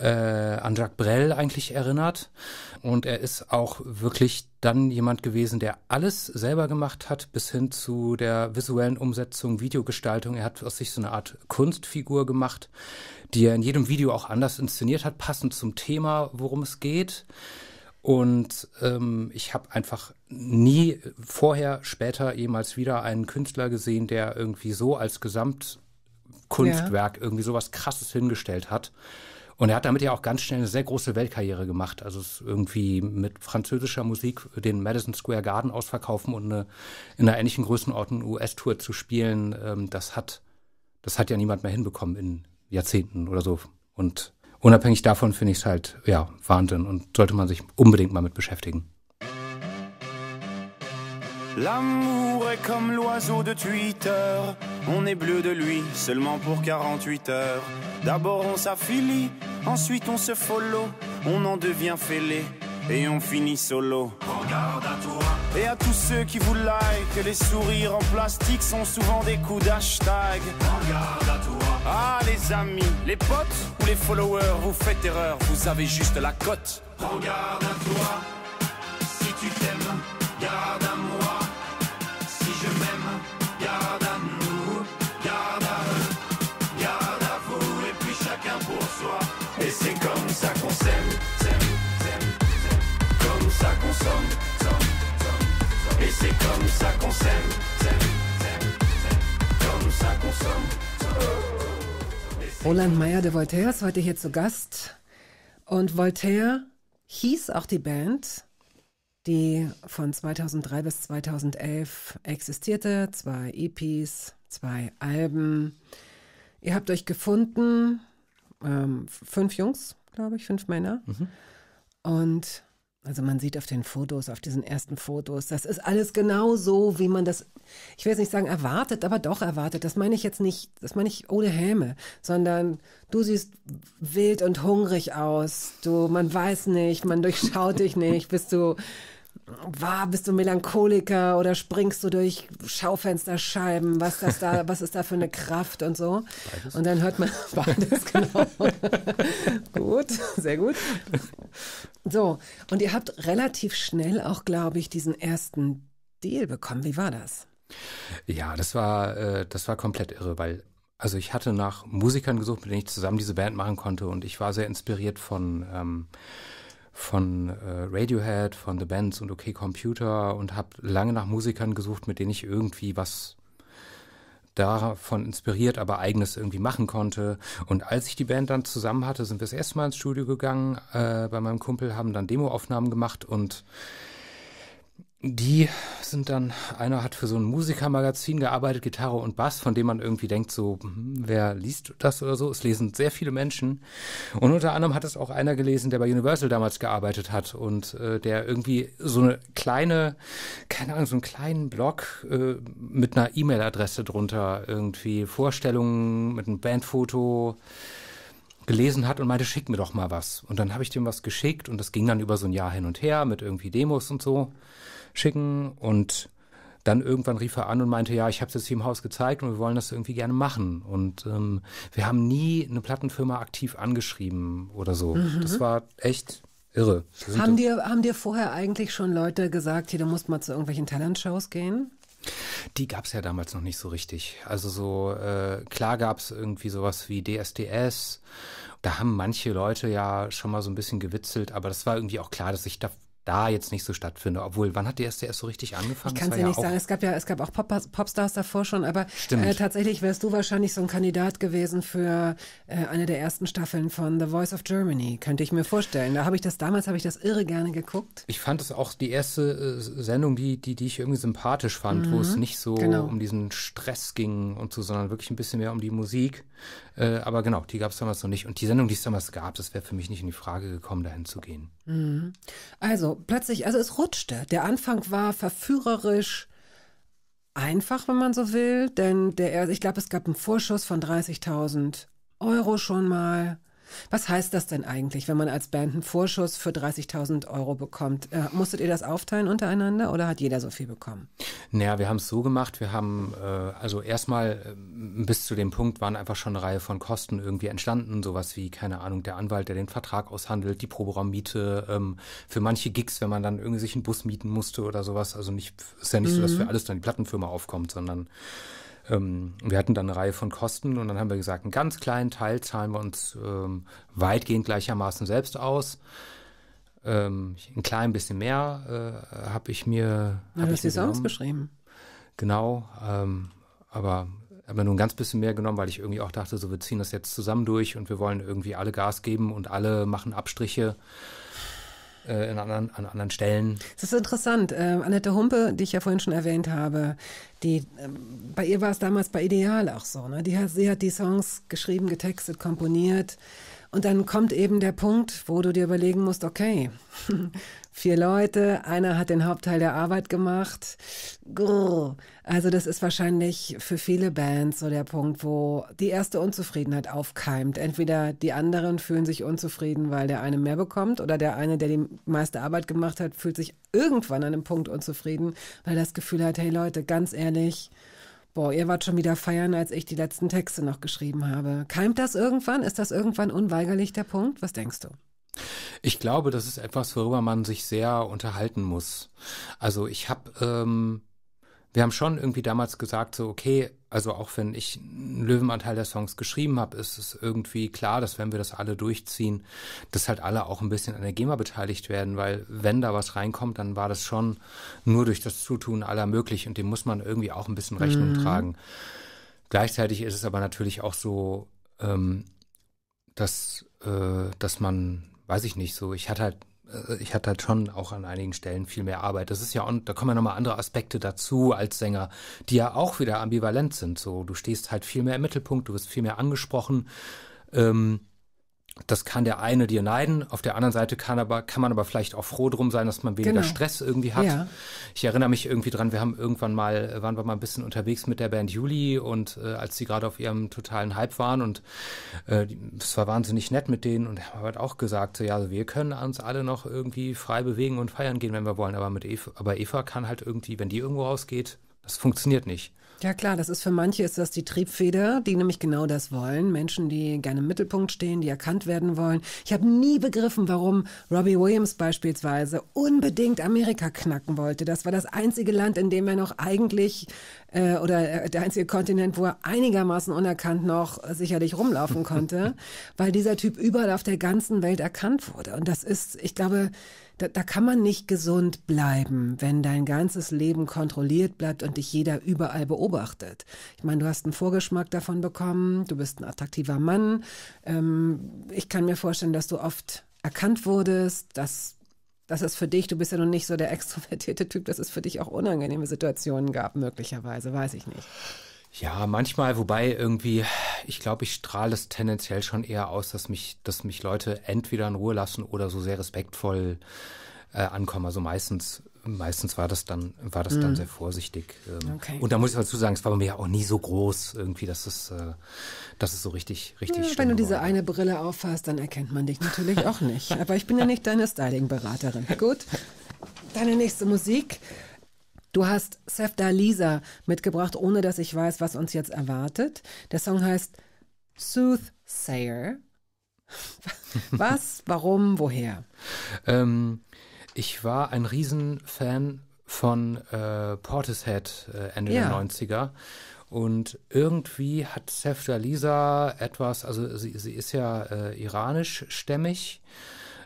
äh, an Jacques Brel eigentlich erinnert. Und er ist auch wirklich dann jemand gewesen, der alles selber gemacht hat, bis hin zu der visuellen Umsetzung, Videogestaltung. Er hat aus sich so eine Art Kunstfigur gemacht, die er in jedem Video auch anders inszeniert hat, passend zum Thema, worum es geht. Und ähm, ich habe einfach nie vorher, später jemals wieder einen Künstler gesehen, der irgendwie so als Gesamtkunstwerk ja. irgendwie sowas Krasses hingestellt hat. Und er hat damit ja auch ganz schnell eine sehr große Weltkarriere gemacht. Also es irgendwie mit französischer Musik den Madison Square Garden ausverkaufen und eine, in einer ähnlichen Größenordnung US-Tour zu spielen, ähm, das hat, das hat ja niemand mehr hinbekommen in Jahrzehnten oder so. Und unabhängig davon finde ich es halt, ja, Wahnsinn und sollte man sich unbedingt mal mit beschäftigen. L'amour est comme l'oiseau de Twitter, on est bleu de lui seulement pour 48 heures. D'abord on s'affilie, ensuite on se follow, on en devient fêlé et on finit solo. Regarde à toi. Et à tous ceux qui vous like, les sourires en plastique sont souvent des coups d'hashtag. Regarde à toi. Ah les amis, les potes ou les followers, vous faites erreur, vous avez juste la cote. Regarde à toi, si tu t'aimes. Comme ça qu'on s'aime, Roland Meyer de Voltaire ist heute hier zu Gast. Und Voltaire hieß auch die Band, die von 2003 bis 2011 existierte. Zwei EPs, zwei Alben. Ihr habt euch gefunden, ähm, fünf Jungs, glaube ich, fünf Männer. Mhm. Und also man sieht auf den Fotos, auf diesen ersten Fotos, das ist alles genau so, wie man das, ich will jetzt nicht sagen erwartet, aber doch erwartet. Das meine ich jetzt nicht, das meine ich ohne Häme, sondern du siehst wild und hungrig aus. Du, man weiß nicht, man durchschaut dich nicht, bist du war, bist du Melancholiker oder springst du durch Schaufensterscheiben? Was, das da, was ist da für eine Kraft und so? Beides. Und dann hört man beides, genau. gut, sehr gut. So, und ihr habt relativ schnell auch, glaube ich, diesen ersten Deal bekommen. Wie war das? Ja, das war, äh, das war komplett irre, weil also ich hatte nach Musikern gesucht, mit denen ich zusammen diese Band machen konnte und ich war sehr inspiriert von ähm, von äh, Radiohead, von The Bands und OK Computer und habe lange nach Musikern gesucht, mit denen ich irgendwie was davon inspiriert, aber eigenes irgendwie machen konnte. Und als ich die Band dann zusammen hatte, sind wir das erste Mal ins Studio gegangen äh, bei meinem Kumpel, haben dann Demoaufnahmen gemacht und die sind dann, einer hat für so ein Musikermagazin gearbeitet, Gitarre und Bass, von dem man irgendwie denkt, so, hm, wer liest das oder so? Es lesen sehr viele Menschen. Und unter anderem hat es auch einer gelesen, der bei Universal damals gearbeitet hat und äh, der irgendwie so eine kleine, keine Ahnung, so einen kleinen Blog äh, mit einer E-Mail-Adresse drunter irgendwie Vorstellungen mit einem Bandfoto gelesen hat und meinte, schick mir doch mal was. Und dann habe ich dem was geschickt und das ging dann über so ein Jahr hin und her mit irgendwie Demos und so schicken und dann irgendwann rief er an und meinte, ja, ich habe es jetzt hier im Haus gezeigt und wir wollen das irgendwie gerne machen. Und ähm, wir haben nie eine Plattenfirma aktiv angeschrieben oder so. Mhm. Das war echt irre. Haben dir, haben dir vorher eigentlich schon Leute gesagt, hier, du musst mal zu irgendwelchen Talentshows gehen? Die gab es ja damals noch nicht so richtig. Also so, äh, klar gab es irgendwie sowas wie DSDS. Da haben manche Leute ja schon mal so ein bisschen gewitzelt, aber das war irgendwie auch klar, dass ich da da jetzt nicht so stattfinde. Obwohl, wann hat die STF so richtig angefangen? Ich kann es ja nicht sagen. Es gab ja, es gab auch Pop Popstars davor schon, aber äh, tatsächlich wärst du wahrscheinlich so ein Kandidat gewesen für äh, eine der ersten Staffeln von The Voice of Germany, könnte ich mir vorstellen. Da habe ich das damals habe ich das irre gerne geguckt. Ich fand es auch die erste äh, Sendung, die, die die ich irgendwie sympathisch fand, mhm. wo es mhm. nicht so genau. um diesen Stress ging und so, sondern wirklich ein bisschen mehr um die Musik. Äh, aber genau, die gab es damals noch nicht. Und die Sendung, die es damals gab, das wäre für mich nicht in die Frage gekommen, dahin zu gehen. Mhm. Also plötzlich, also es rutschte. Der Anfang war verführerisch einfach, wenn man so will, denn der, also ich glaube, es gab einen Vorschuss von 30.000 Euro schon mal. Was heißt das denn eigentlich, wenn man als Band einen Vorschuss für 30.000 Euro bekommt? Äh, musstet ihr das aufteilen untereinander oder hat jeder so viel bekommen? Naja, wir haben es so gemacht, wir haben äh, also erstmal ähm, bis zu dem Punkt waren einfach schon eine Reihe von Kosten irgendwie entstanden, sowas wie, keine Ahnung, der Anwalt, der den Vertrag aushandelt, die Proberaummiete, ähm, für manche Gigs, wenn man dann irgendwie sich einen Bus mieten musste oder sowas, also nicht, ist ja nicht mhm. so, dass für mhm. alles dann die Plattenfirma aufkommt, sondern ähm, wir hatten dann eine Reihe von Kosten und dann haben wir gesagt, einen ganz kleinen Teil zahlen wir uns ähm, weitgehend gleichermaßen selbst aus. Ähm, ein klein bisschen mehr äh, habe ich mir. Ja, hab das ich ist ausgeschrieben. Genau, ähm, aber aber nur ein ganz bisschen mehr genommen, weil ich irgendwie auch dachte, so wir ziehen das jetzt zusammen durch und wir wollen irgendwie alle Gas geben und alle machen Abstriche äh, in anderen, an anderen Stellen. Es ist interessant. Äh, Annette Humpe, die ich ja vorhin schon erwähnt habe, die, ähm, bei ihr war es damals bei Ideal auch so. Ne? Die hat, sie hat die Songs geschrieben, getextet, komponiert. Und dann kommt eben der Punkt, wo du dir überlegen musst, okay, vier Leute, einer hat den Hauptteil der Arbeit gemacht. Grrr. Also das ist wahrscheinlich für viele Bands so der Punkt, wo die erste Unzufriedenheit aufkeimt. Entweder die anderen fühlen sich unzufrieden, weil der eine mehr bekommt, oder der eine, der die meiste Arbeit gemacht hat, fühlt sich irgendwann an einem Punkt unzufrieden, weil das Gefühl hat, hey Leute, ganz ehrlich, Boah, ihr wart schon wieder feiern, als ich die letzten Texte noch geschrieben habe. Keimt das irgendwann? Ist das irgendwann unweigerlich der Punkt? Was denkst du? Ich glaube, das ist etwas, worüber man sich sehr unterhalten muss. Also ich habe, ähm, wir haben schon irgendwie damals gesagt, so okay, also auch wenn ich einen Löwenanteil der Songs geschrieben habe, ist es irgendwie klar, dass wenn wir das alle durchziehen, dass halt alle auch ein bisschen an der GEMA beteiligt werden, weil wenn da was reinkommt, dann war das schon nur durch das Zutun aller möglich und dem muss man irgendwie auch ein bisschen Rechnung mhm. tragen. Gleichzeitig ist es aber natürlich auch so, ähm, dass, äh, dass man weiß ich nicht, so ich hatte halt äh, ich hatte halt schon auch an einigen Stellen viel mehr Arbeit. Das ist ja, und da kommen ja nochmal andere Aspekte dazu als Sänger, die ja auch wieder ambivalent sind. So, du stehst halt viel mehr im Mittelpunkt, du wirst viel mehr angesprochen. Ähm, das kann der eine dir neiden, auf der anderen Seite kann aber kann man aber vielleicht auch froh drum sein, dass man weniger genau. Stress irgendwie hat. Ja. Ich erinnere mich irgendwie dran, wir haben irgendwann mal äh, waren wir mal ein bisschen unterwegs mit der Band Juli und äh, als sie gerade auf ihrem totalen Hype waren und äh, es war wahnsinnig nett mit denen und haben halt auch gesagt, so, ja, also wir können uns alle noch irgendwie frei bewegen und feiern gehen, wenn wir wollen, aber mit Eva, aber Eva kann halt irgendwie, wenn die irgendwo rausgeht, das funktioniert nicht. Ja klar, das ist für manche ist das die Triebfeder, die nämlich genau das wollen. Menschen, die gerne im Mittelpunkt stehen, die erkannt werden wollen. Ich habe nie begriffen, warum Robbie Williams beispielsweise unbedingt Amerika knacken wollte. Das war das einzige Land, in dem er noch eigentlich äh, oder äh, der einzige Kontinent, wo er einigermaßen unerkannt noch sicherlich rumlaufen konnte, weil dieser Typ überall auf der ganzen Welt erkannt wurde. Und das ist, ich glaube, da, da kann man nicht gesund bleiben, wenn dein ganzes Leben kontrolliert bleibt und dich jeder überall beobachtet. Ich meine, du hast einen Vorgeschmack davon bekommen, du bist ein attraktiver Mann. Ähm, ich kann mir vorstellen, dass du oft erkannt wurdest, dass das ist für dich, du bist ja noch nicht so der extrovertierte Typ, dass es für dich auch unangenehme Situationen gab, möglicherweise, weiß ich nicht. Ja, manchmal, wobei irgendwie, ich glaube, ich strahle es tendenziell schon eher aus, dass mich, dass mich Leute entweder in Ruhe lassen oder so sehr respektvoll äh, ankommen. Also meistens, meistens war das dann, war das mhm. dann sehr vorsichtig. Ähm, okay. Und da muss ich dazu sagen, es war bei mir auch nie so groß irgendwie, dass es, äh, dass es so richtig, richtig. Ja, wenn du diese war. eine Brille auffasst, dann erkennt man dich natürlich auch nicht. Aber ich bin ja nicht deine Styling-Beraterin. Gut. Deine nächste Musik Du hast Sefda Lisa mitgebracht, ohne dass ich weiß, was uns jetzt erwartet. Der Song heißt Soothsayer. Was, warum, woher? Ähm, ich war ein Riesenfan von äh, Portishead äh, Ende ja. der 90er. Und irgendwie hat Sefda Lisa etwas, also sie, sie ist ja äh, iranisch stämmig.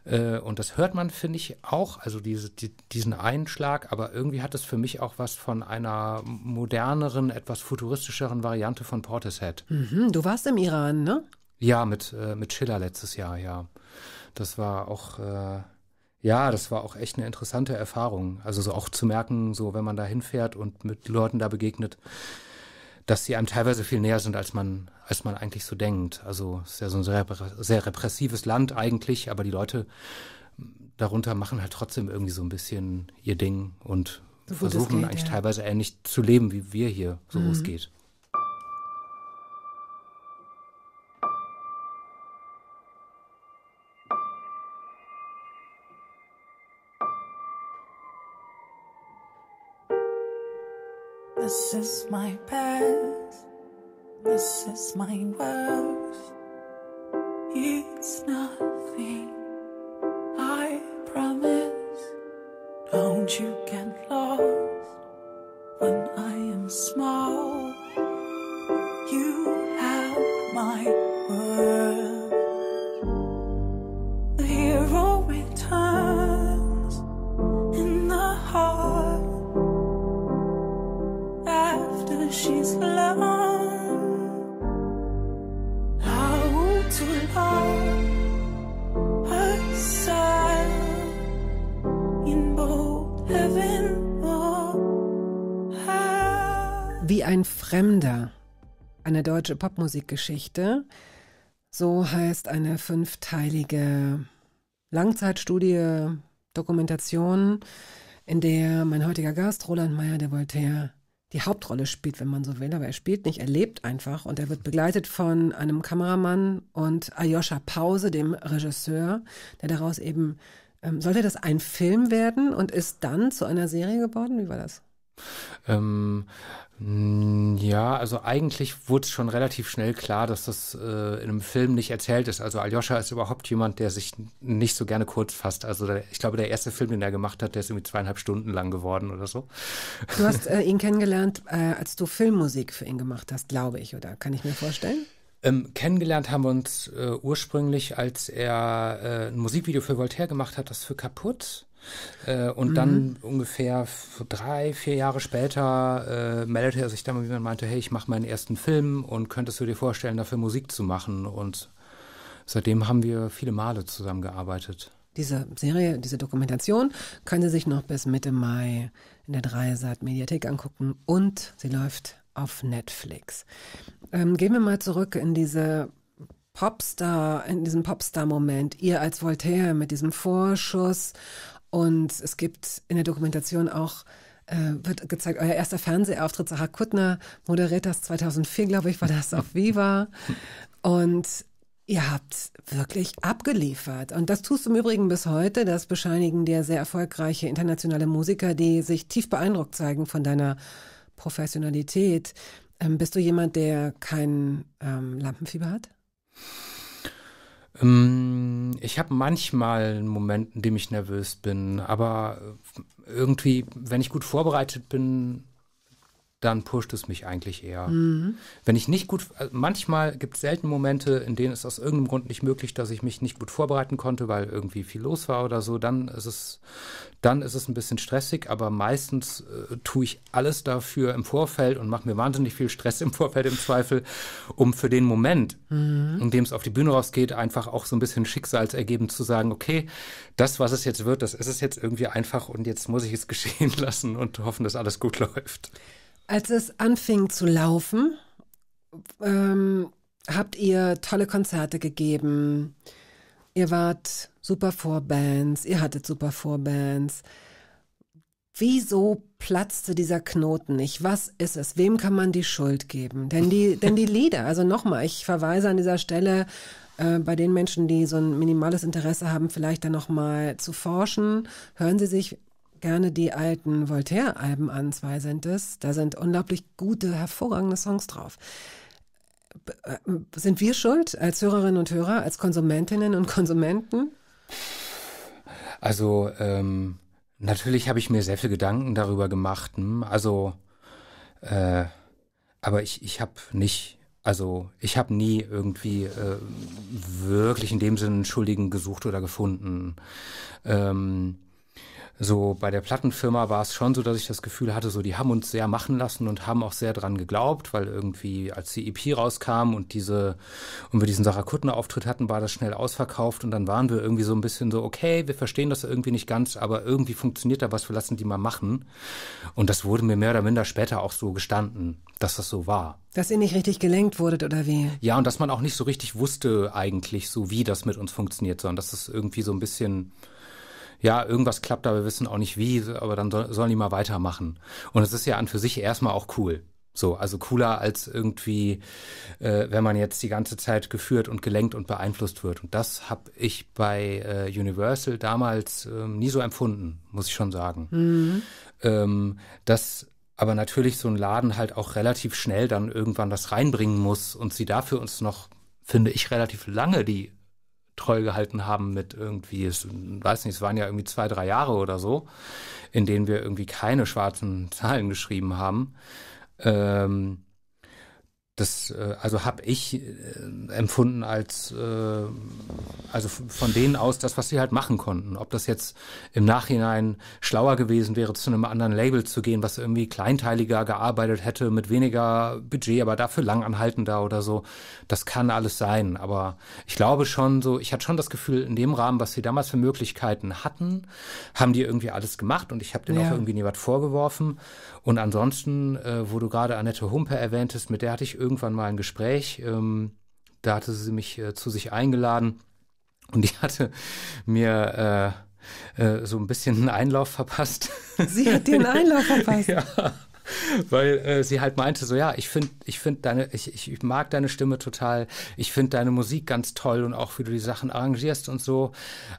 Äh, und das hört man, finde ich, auch, also diese, die, diesen Einschlag, aber irgendwie hat es für mich auch was von einer moderneren, etwas futuristischeren Variante von Portishead. Mhm, du warst im Iran, ne? Ja, mit, äh, mit Schiller letztes Jahr, ja. Das war auch, äh, ja, das war auch echt eine interessante Erfahrung. Also so auch zu merken, so wenn man da hinfährt und mit Leuten da begegnet, dass sie einem teilweise viel näher sind, als man, als man eigentlich so denkt. Also es ist ja so ein sehr, sehr repressives Land eigentlich, aber die Leute darunter machen halt trotzdem irgendwie so ein bisschen ihr Ding und so versuchen geht, eigentlich ja. teilweise ähnlich zu leben, wie wir hier, so mhm. es geht. This is my best, this is my worst. It's nothing, I promise. Don't you get lost when I am small. You have my word. she's learned how to love herself in both heaven Wie ein Fremder. Eine deutsche Popmusikgeschichte. So heißt eine fünfteilige Langzeitstudie, Dokumentation, in der mein heutiger Gast Roland Meyer de Voltaire die Hauptrolle spielt, wenn man so will. Aber er spielt nicht, er lebt einfach. Und er wird begleitet von einem Kameramann und Ayosha Pause, dem Regisseur, der daraus eben, ähm, sollte das ein Film werden und ist dann zu einer Serie geworden? Wie war das? Ähm, mm, ja, also eigentlich wurde es schon relativ schnell klar, dass das äh, in einem Film nicht erzählt ist. Also Aljoscha ist überhaupt jemand, der sich nicht so gerne kurz fasst. Also der, ich glaube, der erste Film, den er gemacht hat, der ist irgendwie zweieinhalb Stunden lang geworden oder so. Du hast äh, ihn kennengelernt, äh, als du Filmmusik für ihn gemacht hast, glaube ich, oder kann ich mir vorstellen? Ähm, kennengelernt haben wir uns äh, ursprünglich, als er äh, ein Musikvideo für Voltaire gemacht hat, das für kaputt. Äh, und mhm. dann ungefähr drei, vier Jahre später äh, meldete er sich dann, wie man meinte, hey, ich mache meinen ersten Film und könntest du dir vorstellen, dafür Musik zu machen? Und seitdem haben wir viele Male zusammengearbeitet. Diese Serie, diese Dokumentation können sie sich noch bis Mitte Mai in der Dreisat Mediathek angucken und sie läuft auf Netflix. Ähm, gehen wir mal zurück in diese Popstar, in diesem Popstar-Moment. Ihr als Voltaire mit diesem Vorschuss und es gibt in der Dokumentation auch äh, wird gezeigt, euer erster Fernsehauftritt, Sarah Kuttner moderiert das 2004, glaube ich, war das auf Viva. Und ihr habt wirklich abgeliefert. Und das tust du im Übrigen bis heute. Das bescheinigen dir sehr erfolgreiche internationale Musiker, die sich tief beeindruckt zeigen von deiner Professionalität. Ähm, bist du jemand, der kein ähm, Lampenfieber hat? Ähm, ich habe manchmal einen Moment, in dem ich nervös bin, aber irgendwie, wenn ich gut vorbereitet bin, dann pusht es mich eigentlich eher. Mhm. Wenn ich nicht gut, also manchmal gibt es selten Momente, in denen es aus irgendeinem Grund nicht möglich, dass ich mich nicht gut vorbereiten konnte, weil irgendwie viel los war oder so, dann ist es, dann ist es ein bisschen stressig, aber meistens äh, tue ich alles dafür im Vorfeld und mache mir wahnsinnig viel Stress im Vorfeld im Zweifel, um für den Moment, mhm. in dem es auf die Bühne rausgeht, einfach auch so ein bisschen schicksalsergeben zu sagen, okay, das, was es jetzt wird, das ist es jetzt irgendwie einfach und jetzt muss ich es geschehen lassen und hoffen, dass alles gut läuft. Als es anfing zu laufen, ähm, habt ihr tolle Konzerte gegeben. Ihr wart super Vorbands, ihr hattet super Vorbands. Wieso platzte dieser Knoten nicht? Was ist es? Wem kann man die Schuld geben? Denn die, denn die Lieder, also nochmal, ich verweise an dieser Stelle äh, bei den Menschen, die so ein minimales Interesse haben, vielleicht dann nochmal zu forschen. Hören Sie sich gerne die alten Voltaire-Alben an, zwei sind es. Da sind unglaublich gute, hervorragende Songs drauf. Sind wir schuld als Hörerinnen und Hörer, als Konsumentinnen und Konsumenten? Also ähm, natürlich habe ich mir sehr viel Gedanken darüber gemacht. Hm, also, äh, aber ich, ich habe nicht, also ich habe nie irgendwie äh, wirklich in dem Sinne Schuldigen gesucht oder gefunden. Ähm, so bei der Plattenfirma war es schon so, dass ich das Gefühl hatte, so die haben uns sehr machen lassen und haben auch sehr dran geglaubt, weil irgendwie als die EP rauskam und diese und wir diesen Sarah Kuttner Auftritt hatten, war das schnell ausverkauft und dann waren wir irgendwie so ein bisschen so okay, wir verstehen das irgendwie nicht ganz, aber irgendwie funktioniert da was, wir lassen die mal machen. Und das wurde mir mehr oder minder später auch so gestanden, dass das so war. Dass ihr nicht richtig gelenkt wurdet oder wie? Ja, und dass man auch nicht so richtig wusste eigentlich, so wie das mit uns funktioniert, sondern dass es das irgendwie so ein bisschen ja, irgendwas klappt, aber wir wissen auch nicht wie, aber dann soll, sollen die mal weitermachen. Und es ist ja an für sich erstmal auch cool. So, also cooler als irgendwie, äh, wenn man jetzt die ganze Zeit geführt und gelenkt und beeinflusst wird. Und das habe ich bei äh, Universal damals äh, nie so empfunden, muss ich schon sagen. Mhm. Ähm, dass aber natürlich so ein Laden halt auch relativ schnell dann irgendwann das reinbringen muss und sie dafür uns noch, finde ich, relativ lange die treu gehalten haben mit irgendwie, es, weiß nicht, es waren ja irgendwie zwei, drei Jahre oder so, in denen wir irgendwie keine schwarzen Zahlen geschrieben haben. Ähm, das äh, also habe ich äh, empfunden als äh, also von denen aus das was sie halt machen konnten ob das jetzt im Nachhinein schlauer gewesen wäre zu einem anderen Label zu gehen was irgendwie kleinteiliger gearbeitet hätte mit weniger Budget aber dafür langanhaltender oder so das kann alles sein aber ich glaube schon so ich hatte schon das Gefühl in dem Rahmen was sie damals für Möglichkeiten hatten haben die irgendwie alles gemacht und ich habe denen ja. auch irgendwie nie was vorgeworfen und ansonsten äh, wo du gerade Annette Humpe erwähntest mit der hatte ich irgendwann mal ein Gespräch. Ähm, da hatte sie mich äh, zu sich eingeladen und ich hatte mir äh, äh so ein bisschen einen Einlauf verpasst. Sie hat den Einlauf verpasst. ja weil äh, sie halt meinte so ja ich finde ich finde deine ich, ich, ich mag deine Stimme total ich finde deine Musik ganz toll und auch wie du die Sachen arrangierst und so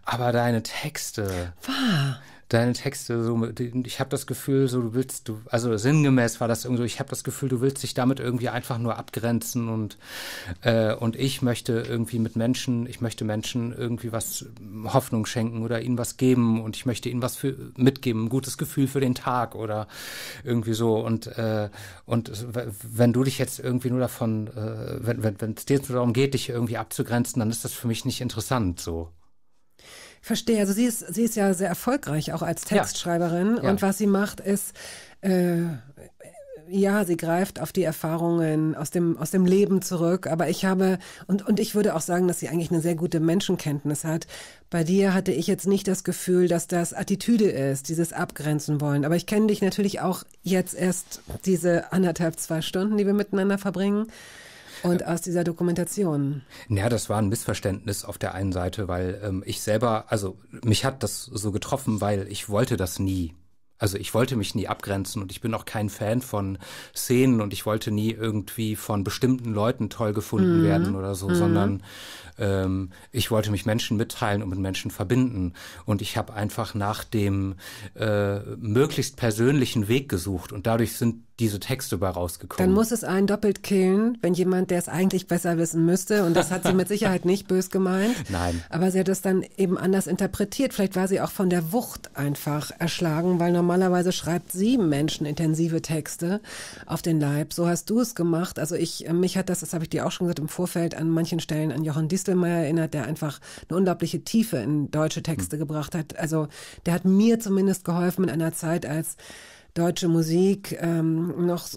aber deine Texte War deine Texte so, ich habe das Gefühl, so du willst, du, also sinngemäß war das irgendwie so, ich habe das Gefühl, du willst dich damit irgendwie einfach nur abgrenzen und, äh, und ich möchte irgendwie mit Menschen, ich möchte Menschen irgendwie was hm, Hoffnung schenken oder ihnen was geben und ich möchte ihnen was für, mitgeben, ein gutes Gefühl für den Tag oder irgendwie so und, äh, und wenn du dich jetzt irgendwie nur davon, äh, wenn es wenn, dir nur darum geht, dich irgendwie abzugrenzen, dann ist das für mich nicht interessant so. Verstehe. Also sie ist, sie ist ja sehr erfolgreich, auch als Textschreiberin. Ja. Ja. Und was sie macht, ist äh, ja, sie greift auf die Erfahrungen aus dem, aus dem Leben zurück. Aber ich habe, und, und ich würde auch sagen, dass sie eigentlich eine sehr gute Menschenkenntnis hat. Bei dir hatte ich jetzt nicht das Gefühl, dass das Attitüde ist, dieses Abgrenzen wollen. Aber ich kenne dich natürlich auch jetzt erst diese anderthalb, zwei Stunden, die wir miteinander verbringen. Und aus dieser Dokumentation? Naja, das war ein Missverständnis auf der einen Seite, weil ähm, ich selber, also mich hat das so getroffen, weil ich wollte das nie. Also ich wollte mich nie abgrenzen und ich bin auch kein Fan von Szenen und ich wollte nie irgendwie von bestimmten Leuten toll gefunden mhm. werden oder so, mhm. sondern ähm, ich wollte mich Menschen mitteilen und mit Menschen verbinden. Und ich habe einfach nach dem äh, möglichst persönlichen Weg gesucht und dadurch sind diese Texte bei rausgekommen. Dann muss es einen doppelt killen, wenn jemand, der es eigentlich besser wissen müsste, und das hat sie mit Sicherheit nicht bös gemeint. Nein. Aber sie hat es dann eben anders interpretiert. Vielleicht war sie auch von der Wucht einfach erschlagen, weil normalerweise schreibt sieben Menschen intensive Texte auf den Leib. So hast du es gemacht. Also ich, äh, mich hat das, das habe ich dir auch schon gesagt, im Vorfeld an manchen Stellen an Jochen Distelmeier erinnert, der einfach eine unglaubliche Tiefe in deutsche Texte mhm. gebracht hat. Also der hat mir zumindest geholfen in einer Zeit, als deutsche Musik ähm, noch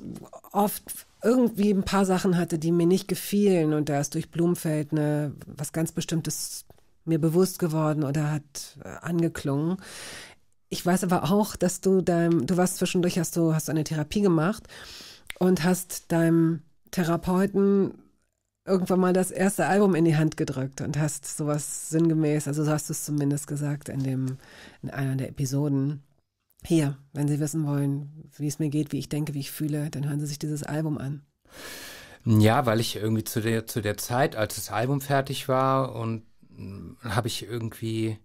oft irgendwie ein paar Sachen hatte, die mir nicht gefielen. Und da ist durch Blumfeld eine, was ganz Bestimmtes mir bewusst geworden oder hat äh, angeklungen. Ich weiß aber auch, dass du deinem, du warst zwischendurch, hast du, hast eine Therapie gemacht und hast deinem Therapeuten irgendwann mal das erste Album in die Hand gedrückt und hast sowas sinngemäß, also so hast du es zumindest gesagt in dem, in einer der Episoden, hier, wenn Sie wissen wollen, wie es mir geht, wie ich denke, wie ich fühle, dann hören Sie sich dieses Album an. Ja, weil ich irgendwie zu der, zu der Zeit, als das Album fertig war und mm, habe ich irgendwie,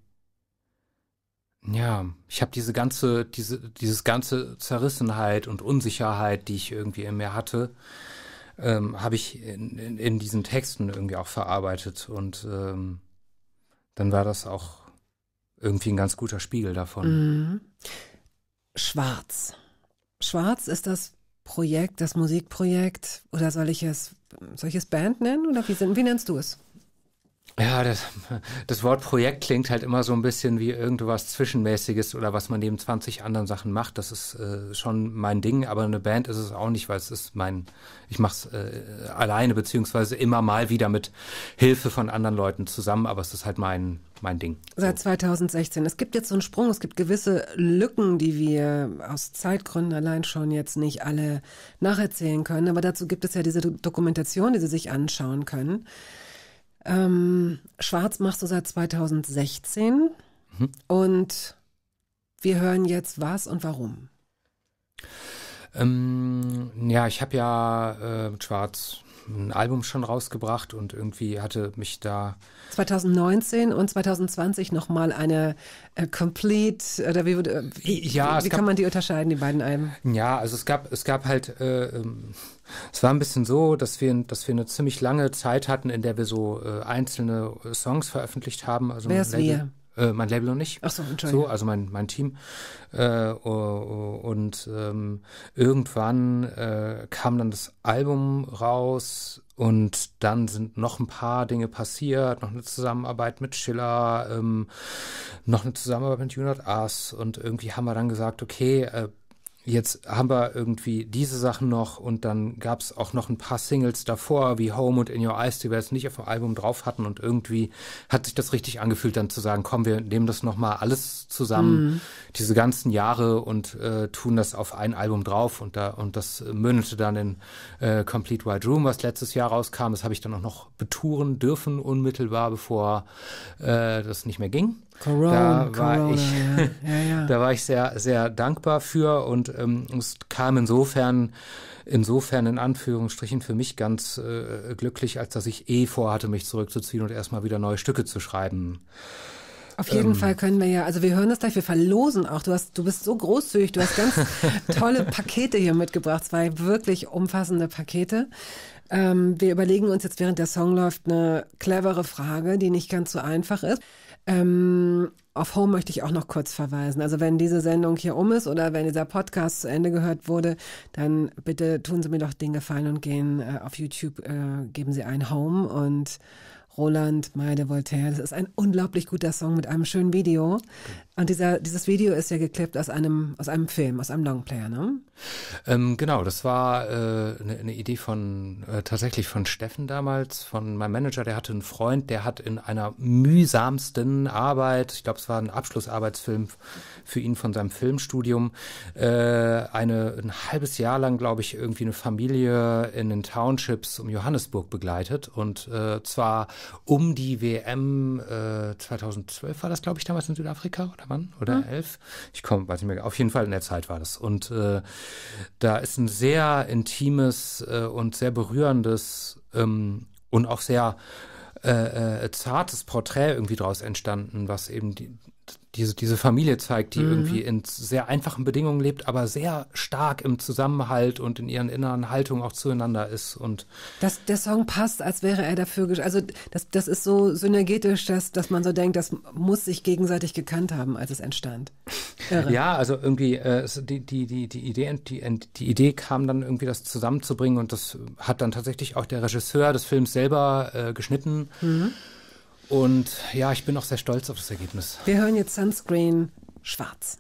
ja, ich habe diese ganze, diese, dieses ganze Zerrissenheit und Unsicherheit, die ich irgendwie in mir hatte, ähm, habe ich in, in, in, diesen Texten irgendwie auch verarbeitet und ähm, dann war das auch irgendwie ein ganz guter Spiegel davon. Mhm. Schwarz. Schwarz ist das Projekt, das Musikprojekt, oder soll ich es, soll ich es Band nennen? Oder wie, wie nennst du es? Ja, das, das, Wort Projekt klingt halt immer so ein bisschen wie irgendwas Zwischenmäßiges oder was man neben 20 anderen Sachen macht. Das ist äh, schon mein Ding, aber eine Band ist es auch nicht, weil es ist mein, ich mache es äh, alleine beziehungsweise immer mal wieder mit Hilfe von anderen Leuten zusammen, aber es ist halt mein, mein Ding. Seit 2016. Es gibt jetzt so einen Sprung, es gibt gewisse Lücken, die wir aus Zeitgründen allein schon jetzt nicht alle nacherzählen können, aber dazu gibt es ja diese Dokumentation, die Sie sich anschauen können. Ähm, Schwarz machst du seit 2016 mhm. und wir hören jetzt was und warum. Ähm, ja, ich habe ja äh, Schwarz ein Album schon rausgebracht und irgendwie hatte mich da 2019 und 2020 nochmal eine äh, Complete oder wie, äh, ja, wie, wie gab, kann man die unterscheiden die beiden Alben? Ja, also es gab es gab halt äh, ähm, es war ein bisschen so, dass wir dass wir eine ziemlich lange Zeit hatten, in der wir so äh, einzelne Songs veröffentlicht haben. Also Wer ist wir? Äh, mein Label und ich. Ach so, So, also mein, mein Team. Äh, oh, oh, und ähm, irgendwann äh, kam dann das Album raus und dann sind noch ein paar Dinge passiert, noch eine Zusammenarbeit mit Schiller, ähm, noch eine Zusammenarbeit mit Unit Us und irgendwie haben wir dann gesagt, okay, äh, jetzt haben wir irgendwie diese Sachen noch und dann gab es auch noch ein paar Singles davor, wie Home und In Your Eyes, die wir jetzt nicht auf dem Album drauf hatten und irgendwie hat sich das richtig angefühlt, dann zu sagen, komm, wir nehmen das nochmal alles zusammen, mhm. diese ganzen Jahre und äh, tun das auf ein Album drauf und da und das äh, mündete dann in äh, Complete White Room, was letztes Jahr rauskam. Das habe ich dann auch noch betouren dürfen, unmittelbar bevor äh, das nicht mehr ging. Corona, da war Corona, ich, ja. Ja, ja. da war ich sehr, sehr dankbar für und ähm, es kam insofern, insofern in Anführungsstrichen für mich ganz äh, glücklich, als dass ich eh vorhatte, mich zurückzuziehen und erstmal wieder neue Stücke zu schreiben. Auf jeden ähm. Fall können wir ja, also wir hören das gleich, wir verlosen auch. Du hast, du bist so großzügig, du hast ganz tolle Pakete hier mitgebracht, zwei wirklich umfassende Pakete. Ähm, wir überlegen uns jetzt, während der Song läuft, eine clevere Frage, die nicht ganz so einfach ist. Ähm, auf Home möchte ich auch noch kurz verweisen. Also wenn diese Sendung hier um ist oder wenn dieser Podcast zu Ende gehört wurde, dann bitte tun Sie mir doch den Gefallen und gehen äh, auf YouTube, äh, geben Sie ein Home und Roland Meide Voltaire. Das ist ein unglaublich guter Song mit einem schönen Video. Und dieser, dieses Video ist ja geklippt aus einem, aus einem Film, aus einem Longplayer, ne? Ähm, genau, das war eine äh, ne Idee von äh, tatsächlich von Steffen damals, von meinem Manager, der hatte einen Freund, der hat in einer mühsamsten Arbeit, ich glaube, es war ein Abschlussarbeitsfilm für ihn von seinem Filmstudium, äh, eine ein halbes Jahr lang, glaube ich, irgendwie eine Familie in den Townships um Johannesburg begleitet und äh, zwar um die WM äh, 2012 war das, glaube ich, damals in Südafrika oder wann oder hm. elf? Ich komme, weiß nicht mehr. Genau. Auf jeden Fall in der Zeit war das und äh, da ist ein sehr intimes äh, und sehr berührendes ähm, und auch sehr äh, äh zartes Porträt irgendwie draus entstanden, was eben die, diese, diese Familie zeigt, die mhm. irgendwie in sehr einfachen Bedingungen lebt, aber sehr stark im Zusammenhalt und in ihren inneren Haltungen auch zueinander ist. Und das, der Song passt, als wäre er dafür, also das, das ist so synergetisch, dass, dass man so denkt, das muss sich gegenseitig gekannt haben, als es entstand. Irre. Ja, also irgendwie äh, die, die, die, die, Idee, die, die Idee kam dann irgendwie, das zusammenzubringen und das hat dann tatsächlich auch der Regisseur des Films selber äh, geschnitten. Mhm. Und ja, ich bin auch sehr stolz auf das Ergebnis. Wir hören jetzt Sunscreen schwarz.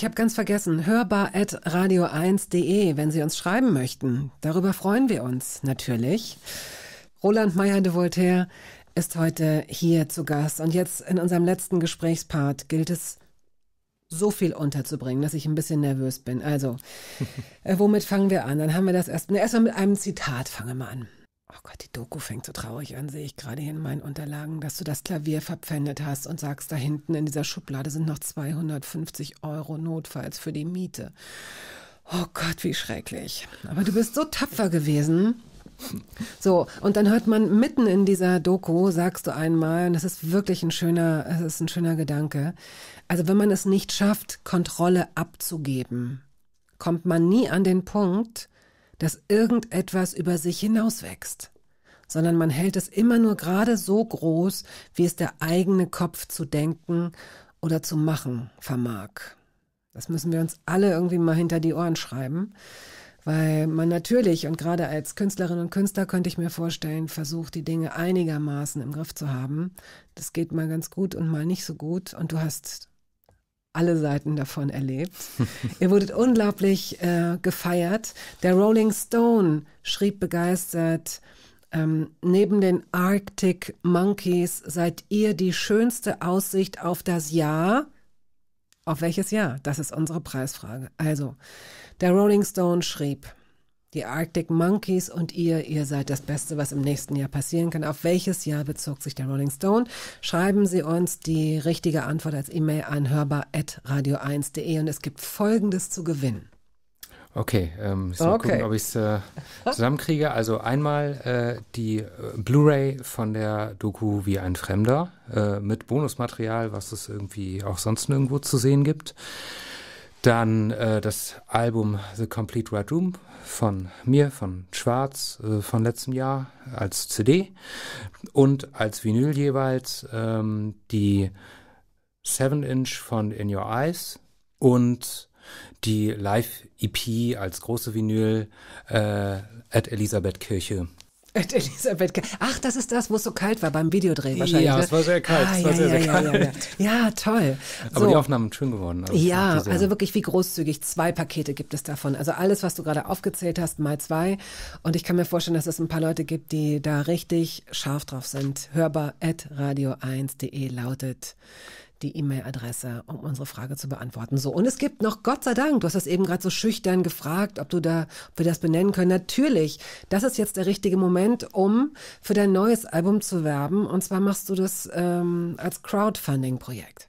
ich habe ganz vergessen, hörbar at radio1.de, wenn Sie uns schreiben möchten. Darüber freuen wir uns natürlich. Roland Meyer de Voltaire ist heute hier zu Gast. Und jetzt in unserem letzten Gesprächspart gilt es, so viel unterzubringen, dass ich ein bisschen nervös bin. Also, äh, womit fangen wir an? Dann haben wir das erst, na, erstmal mit einem Zitat fangen wir an. Oh Gott, die Doku fängt so traurig an, sehe ich gerade hier in meinen Unterlagen, dass du das Klavier verpfändet hast und sagst, da hinten in dieser Schublade sind noch 250 Euro notfalls für die Miete. Oh Gott, wie schrecklich. Aber du bist so tapfer gewesen. So, und dann hört man mitten in dieser Doku, sagst du einmal, und das ist wirklich ein schöner, es ist ein schöner Gedanke. Also, wenn man es nicht schafft, Kontrolle abzugeben, kommt man nie an den Punkt, dass irgendetwas über sich hinauswächst, sondern man hält es immer nur gerade so groß, wie es der eigene Kopf zu denken oder zu machen vermag. Das müssen wir uns alle irgendwie mal hinter die Ohren schreiben, weil man natürlich und gerade als Künstlerin und Künstler könnte ich mir vorstellen, versucht die Dinge einigermaßen im Griff zu haben. Das geht mal ganz gut und mal nicht so gut und du hast alle Seiten davon erlebt. Ihr wurdet unglaublich äh, gefeiert. Der Rolling Stone schrieb begeistert, ähm, neben den Arctic Monkeys seid ihr die schönste Aussicht auf das Jahr. Auf welches Jahr? Das ist unsere Preisfrage. Also, der Rolling Stone schrieb, die Arctic Monkeys und ihr, ihr seid das Beste, was im nächsten Jahr passieren kann. Auf welches Jahr bezog sich der Rolling Stone? Schreiben Sie uns die richtige Antwort als E-Mail an hörbar.radio1.de und es gibt Folgendes zu gewinnen. Okay, ähm, ich okay. mal gucken, ob ich es äh, zusammenkriege. Also einmal äh, die äh, Blu-ray von der Doku Wie ein Fremder äh, mit Bonusmaterial, was es irgendwie auch sonst nirgendwo zu sehen gibt. Dann äh, das Album The Complete Red Room von mir, von Schwarz, äh, von letztem Jahr als CD und als Vinyl jeweils ähm, die 7-Inch von In Your Eyes und die Live-EP als große Vinyl äh, at Elisabeth Kirche Elisabeth Ach, das ist das, wo es so kalt war beim Videodreh wahrscheinlich. Ja, ne? es war sehr kalt. Ah, war ja, sehr, sehr ja, kalt. Ja, ja, toll. So. Aber die Aufnahmen schön geworden. Also ja, also wirklich wie großzügig. Zwei Pakete gibt es davon. Also alles, was du gerade aufgezählt hast, mal zwei. Und ich kann mir vorstellen, dass es ein paar Leute gibt, die da richtig scharf drauf sind. Hörbar at radio1.de lautet die E-Mail-Adresse, um unsere Frage zu beantworten. So, und es gibt noch, Gott sei Dank, du hast das eben gerade so schüchtern gefragt, ob du da, ob wir das benennen können. Natürlich, das ist jetzt der richtige Moment, um für dein neues Album zu werben. Und zwar machst du das ähm, als Crowdfunding-Projekt.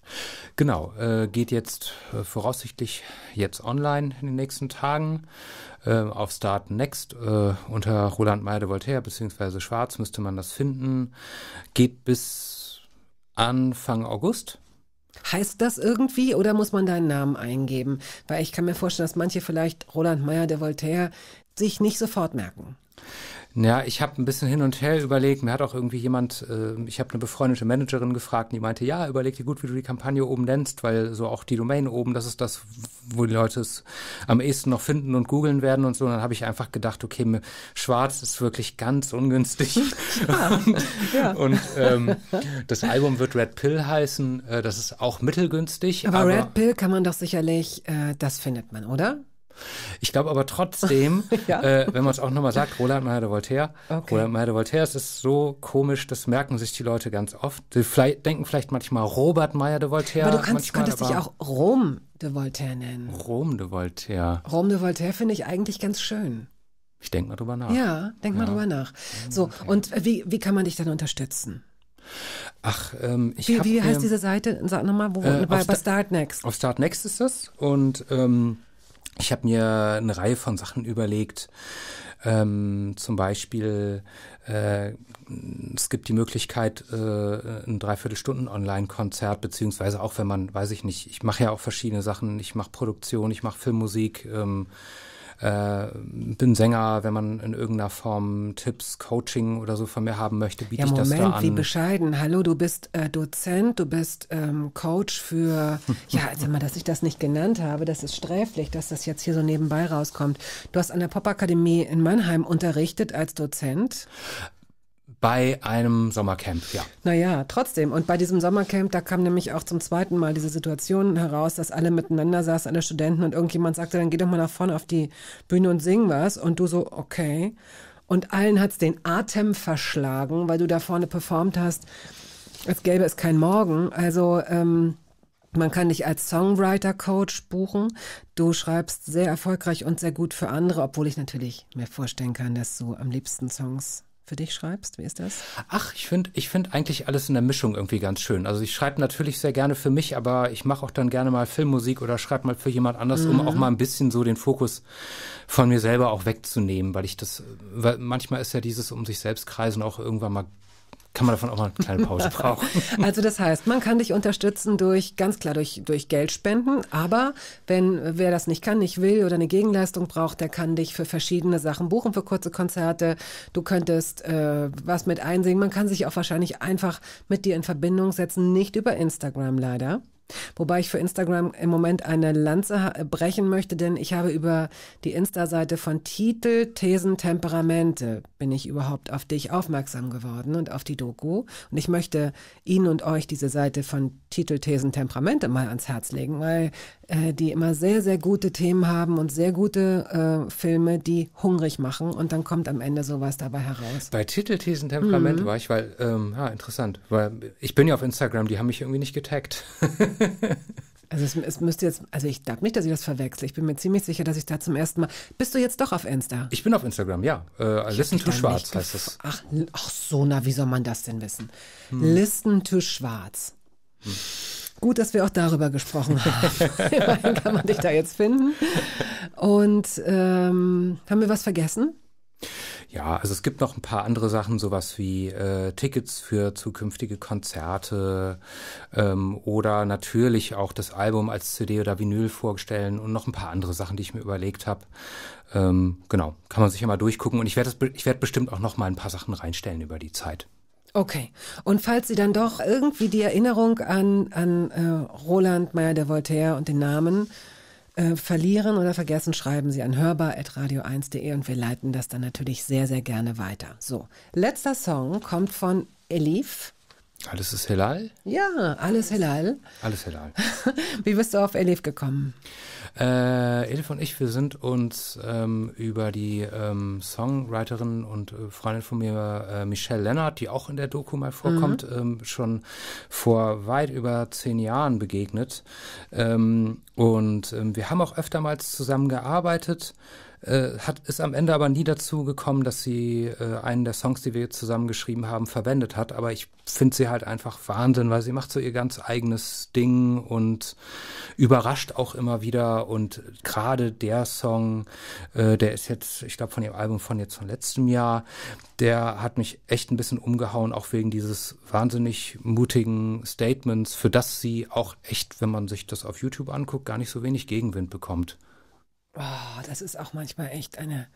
Genau, äh, geht jetzt äh, voraussichtlich jetzt online in den nächsten Tagen äh, auf Start Next äh, unter Roland Meide Voltaire bzw. Schwarz müsste man das finden. Geht bis Anfang August. Heißt das irgendwie oder muss man deinen Namen eingeben? Weil ich kann mir vorstellen, dass manche vielleicht Roland Meyer, der Voltaire, sich nicht sofort merken. Ja, ich habe ein bisschen hin und her überlegt. Mir hat auch irgendwie jemand, äh, ich habe eine befreundete Managerin gefragt, die meinte, ja, überleg dir gut, wie du die Kampagne oben nennst, weil so auch die Domain oben, das ist das, wo die Leute es am ehesten noch finden und googeln werden und so. Und dann habe ich einfach gedacht, okay, schwarz ist wirklich ganz ungünstig. Ja, und, ja. und ähm, das Album wird Red Pill heißen. äh, das ist auch mittelgünstig. Aber, aber Red Pill kann man doch sicherlich, äh, das findet man, oder? Ich glaube aber trotzdem, ja? äh, wenn man es auch nochmal sagt, Roland Meyer de Voltaire. Okay. Roland Meyer de Voltaire, es ist so komisch, das merken sich die Leute ganz oft. Sie vielleicht, denken vielleicht manchmal Robert Meyer de Voltaire. Aber du kannst, manchmal, könntest dich auch Rom de Voltaire nennen. Rom de Voltaire. Rom de Voltaire finde ich eigentlich ganz schön. Ich denke mal drüber nach. Ja, denk ja. mal drüber nach. Mhm, so, okay. und wie, wie kann man dich dann unterstützen? Ach, ähm, ich wie, wie heißt ähm, diese Seite? Sag nochmal, wo, äh, bei, bei Start Next. Auf Start Next ist das. Und ähm, ich habe mir eine Reihe von Sachen überlegt. Ähm, zum Beispiel, äh, es gibt die Möglichkeit, äh, ein Dreiviertelstunden-Online-Konzert, beziehungsweise auch wenn man, weiß ich nicht, ich mache ja auch verschiedene Sachen, ich mache Produktion, ich mache Filmmusik, ähm, äh, bin Sänger, wenn man in irgendeiner Form Tipps, Coaching oder so von mir haben möchte, biete ja, Moment, ich das da an. wie bescheiden. Hallo, du bist äh, Dozent, du bist ähm, Coach für, ja, sag mal, dass ich das nicht genannt habe, das ist sträflich, dass das jetzt hier so nebenbei rauskommt. Du hast an der Popakademie in Mannheim unterrichtet als Dozent bei einem Sommercamp, ja. Naja, trotzdem. Und bei diesem Sommercamp, da kam nämlich auch zum zweiten Mal diese Situation heraus, dass alle miteinander saßen, alle Studenten und irgendjemand sagte, dann geh doch mal nach vorne auf die Bühne und sing was. Und du so, okay. Und allen hat es den Atem verschlagen, weil du da vorne performt hast, als gäbe es kein Morgen. Also, ähm, man kann dich als Songwriter-Coach buchen. Du schreibst sehr erfolgreich und sehr gut für andere, obwohl ich natürlich mir vorstellen kann, dass du am liebsten Songs für dich schreibst? Wie ist das? Ach, ich finde ich find eigentlich alles in der Mischung irgendwie ganz schön. Also ich schreibe natürlich sehr gerne für mich, aber ich mache auch dann gerne mal Filmmusik oder schreibe mal für jemand anders, mhm. um auch mhm. mal ein bisschen so den Fokus von mir selber auch wegzunehmen, weil ich das, weil manchmal ist ja dieses um sich selbst kreisen auch irgendwann mal kann man davon auch mal eine kleine Pause brauchen. also das heißt, man kann dich unterstützen durch, ganz klar, durch, durch Geld spenden, aber wenn wer das nicht kann, nicht will oder eine Gegenleistung braucht, der kann dich für verschiedene Sachen buchen, für kurze Konzerte, du könntest äh, was mit einsingen, man kann sich auch wahrscheinlich einfach mit dir in Verbindung setzen, nicht über Instagram leider. Wobei ich für Instagram im Moment eine Lanze äh, brechen möchte, denn ich habe über die Insta-Seite von Titel, Thesen, Temperamente bin ich überhaupt auf dich aufmerksam geworden und auf die Doku. Und ich möchte Ihnen und euch diese Seite von Titel, Thesen, Temperamente mal ans Herz legen, weil äh, die immer sehr, sehr gute Themen haben und sehr gute äh, Filme, die hungrig machen. Und dann kommt am Ende sowas dabei heraus. Bei Titelthesen Temperament mhm. war ich, weil, ähm, ja, interessant, weil ich bin ja auf Instagram, die haben mich irgendwie nicht getaggt. Also es, es, müsste jetzt, also ich glaube nicht, dass ich das verwechsel. Ich bin mir ziemlich sicher, dass ich da zum ersten Mal. Bist du jetzt doch auf Insta? Ich bin auf Instagram, ja. Äh, listen to Schwarz heißt das. Ach, ach so, na, wie soll man das denn wissen? Hm. Listen to Schwarz. Gut, dass wir auch darüber gesprochen haben. Immerhin kann man dich da jetzt finden. Und ähm, haben wir was vergessen? Ja, also es gibt noch ein paar andere Sachen, sowas wie äh, Tickets für zukünftige Konzerte ähm, oder natürlich auch das Album als CD oder Vinyl vorstellen und noch ein paar andere Sachen, die ich mir überlegt habe. Ähm, genau, kann man sich ja mal durchgucken und ich werde werd bestimmt auch noch mal ein paar Sachen reinstellen über die Zeit. Okay. Und falls Sie dann doch irgendwie die Erinnerung an, an äh, Roland Meyer de Voltaire und den Namen äh, verlieren oder vergessen, schreiben Sie an hörbar.radio1.de und wir leiten das dann natürlich sehr, sehr gerne weiter. So, letzter Song kommt von Elif. Alles ist Helal? Ja, alles Helal. Alles Helal. Wie bist du auf Elif gekommen? Äh, Edith und ich, wir sind uns ähm, über die ähm, Songwriterin und äh, Freundin von mir, äh, Michelle Lennart, die auch in der Doku mal vorkommt, mhm. ähm, schon vor weit über zehn Jahren begegnet. Ähm, und ähm, wir haben auch öftermals zusammengearbeitet. Äh, hat, ist am Ende aber nie dazu gekommen, dass sie äh, einen der Songs, die wir zusammen geschrieben haben, verwendet hat. Aber ich finde sie halt einfach Wahnsinn, weil sie macht so ihr ganz eigenes Ding und überrascht auch immer wieder. Und gerade der Song, äh, der ist jetzt, ich glaube, von ihrem Album von jetzt von letztem Jahr, der hat mich echt ein bisschen umgehauen, auch wegen dieses wahnsinnig mutigen Statements, für das sie auch echt, wenn man sich das auf YouTube anguckt, gar nicht so wenig Gegenwind bekommt. Oh, das ist auch manchmal echt eine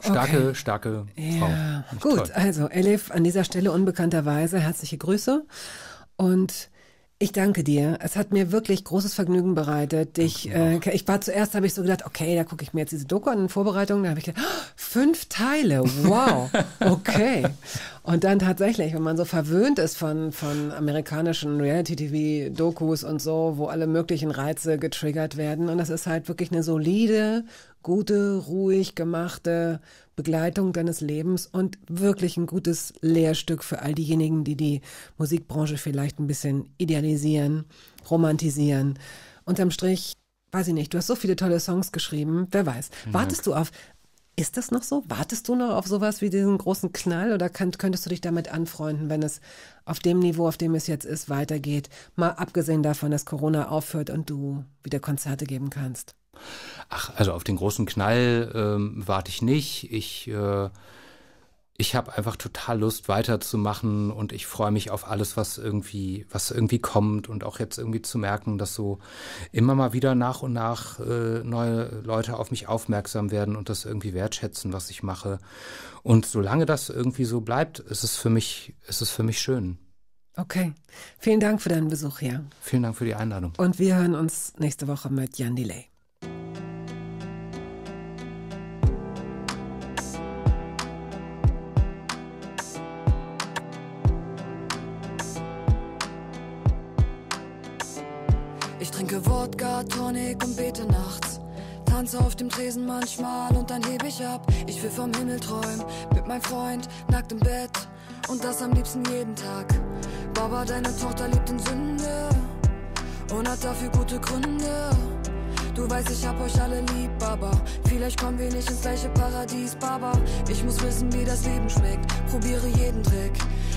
starke, okay. starke Frau. Ja, gut. Toll. Also Elif an dieser Stelle unbekannterweise herzliche Grüße und ich danke dir. Es hat mir wirklich großes Vergnügen bereitet. Ich, äh, ich war zuerst, habe ich so gedacht, okay, da gucke ich mir jetzt diese Doku an in Vorbereitung. Da habe ich gedacht, oh, fünf Teile, wow, okay. und dann tatsächlich, wenn man so verwöhnt ist von, von amerikanischen Reality-TV-Dokus und so, wo alle möglichen Reize getriggert werden. Und das ist halt wirklich eine solide, gute, ruhig gemachte Begleitung deines Lebens und wirklich ein gutes Lehrstück für all diejenigen, die die Musikbranche vielleicht ein bisschen idealisieren, romantisieren. Unterm Strich, weiß ich nicht, du hast so viele tolle Songs geschrieben, wer weiß. Mhm. Wartest du auf ist das noch so? Wartest du noch auf sowas wie diesen großen Knall oder kann, könntest du dich damit anfreunden, wenn es auf dem Niveau, auf dem es jetzt ist, weitergeht? Mal abgesehen davon, dass Corona aufhört und du wieder Konzerte geben kannst ach, also auf den großen Knall ähm, warte ich nicht. Ich, äh, ich habe einfach total Lust weiterzumachen und ich freue mich auf alles, was irgendwie, was irgendwie kommt und auch jetzt irgendwie zu merken, dass so immer mal wieder nach und nach äh, neue Leute auf mich aufmerksam werden und das irgendwie wertschätzen, was ich mache. Und solange das irgendwie so bleibt, ist es für mich, ist es für mich schön. Okay. Vielen Dank für deinen Besuch ja. Vielen Dank für die Einladung. Und wir hören uns nächste Woche mit Jan Delay. Wodka, Tonic und bete nachts. Tanze auf dem Tresen manchmal und dann heb ich ab. Ich will vom Himmel träumen, mit meinem Freund, nackt im Bett. Und das am liebsten jeden Tag. Baba, deine Tochter liebt in Sünde und hat dafür gute Gründe. Du weißt, ich hab euch alle lieb, Baba. Vielleicht kommen wir nicht ins gleiche Paradies, Baba. Ich muss wissen, wie das Leben schmeckt. Probiere jeden Trick.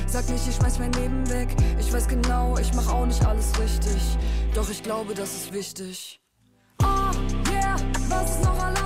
Sag nicht, ich schmeiß mein Leben weg. Ich weiß genau, ich mach auch nicht alles richtig. Doch ich glaube, das ist wichtig. Oh, yeah, was ist noch allein?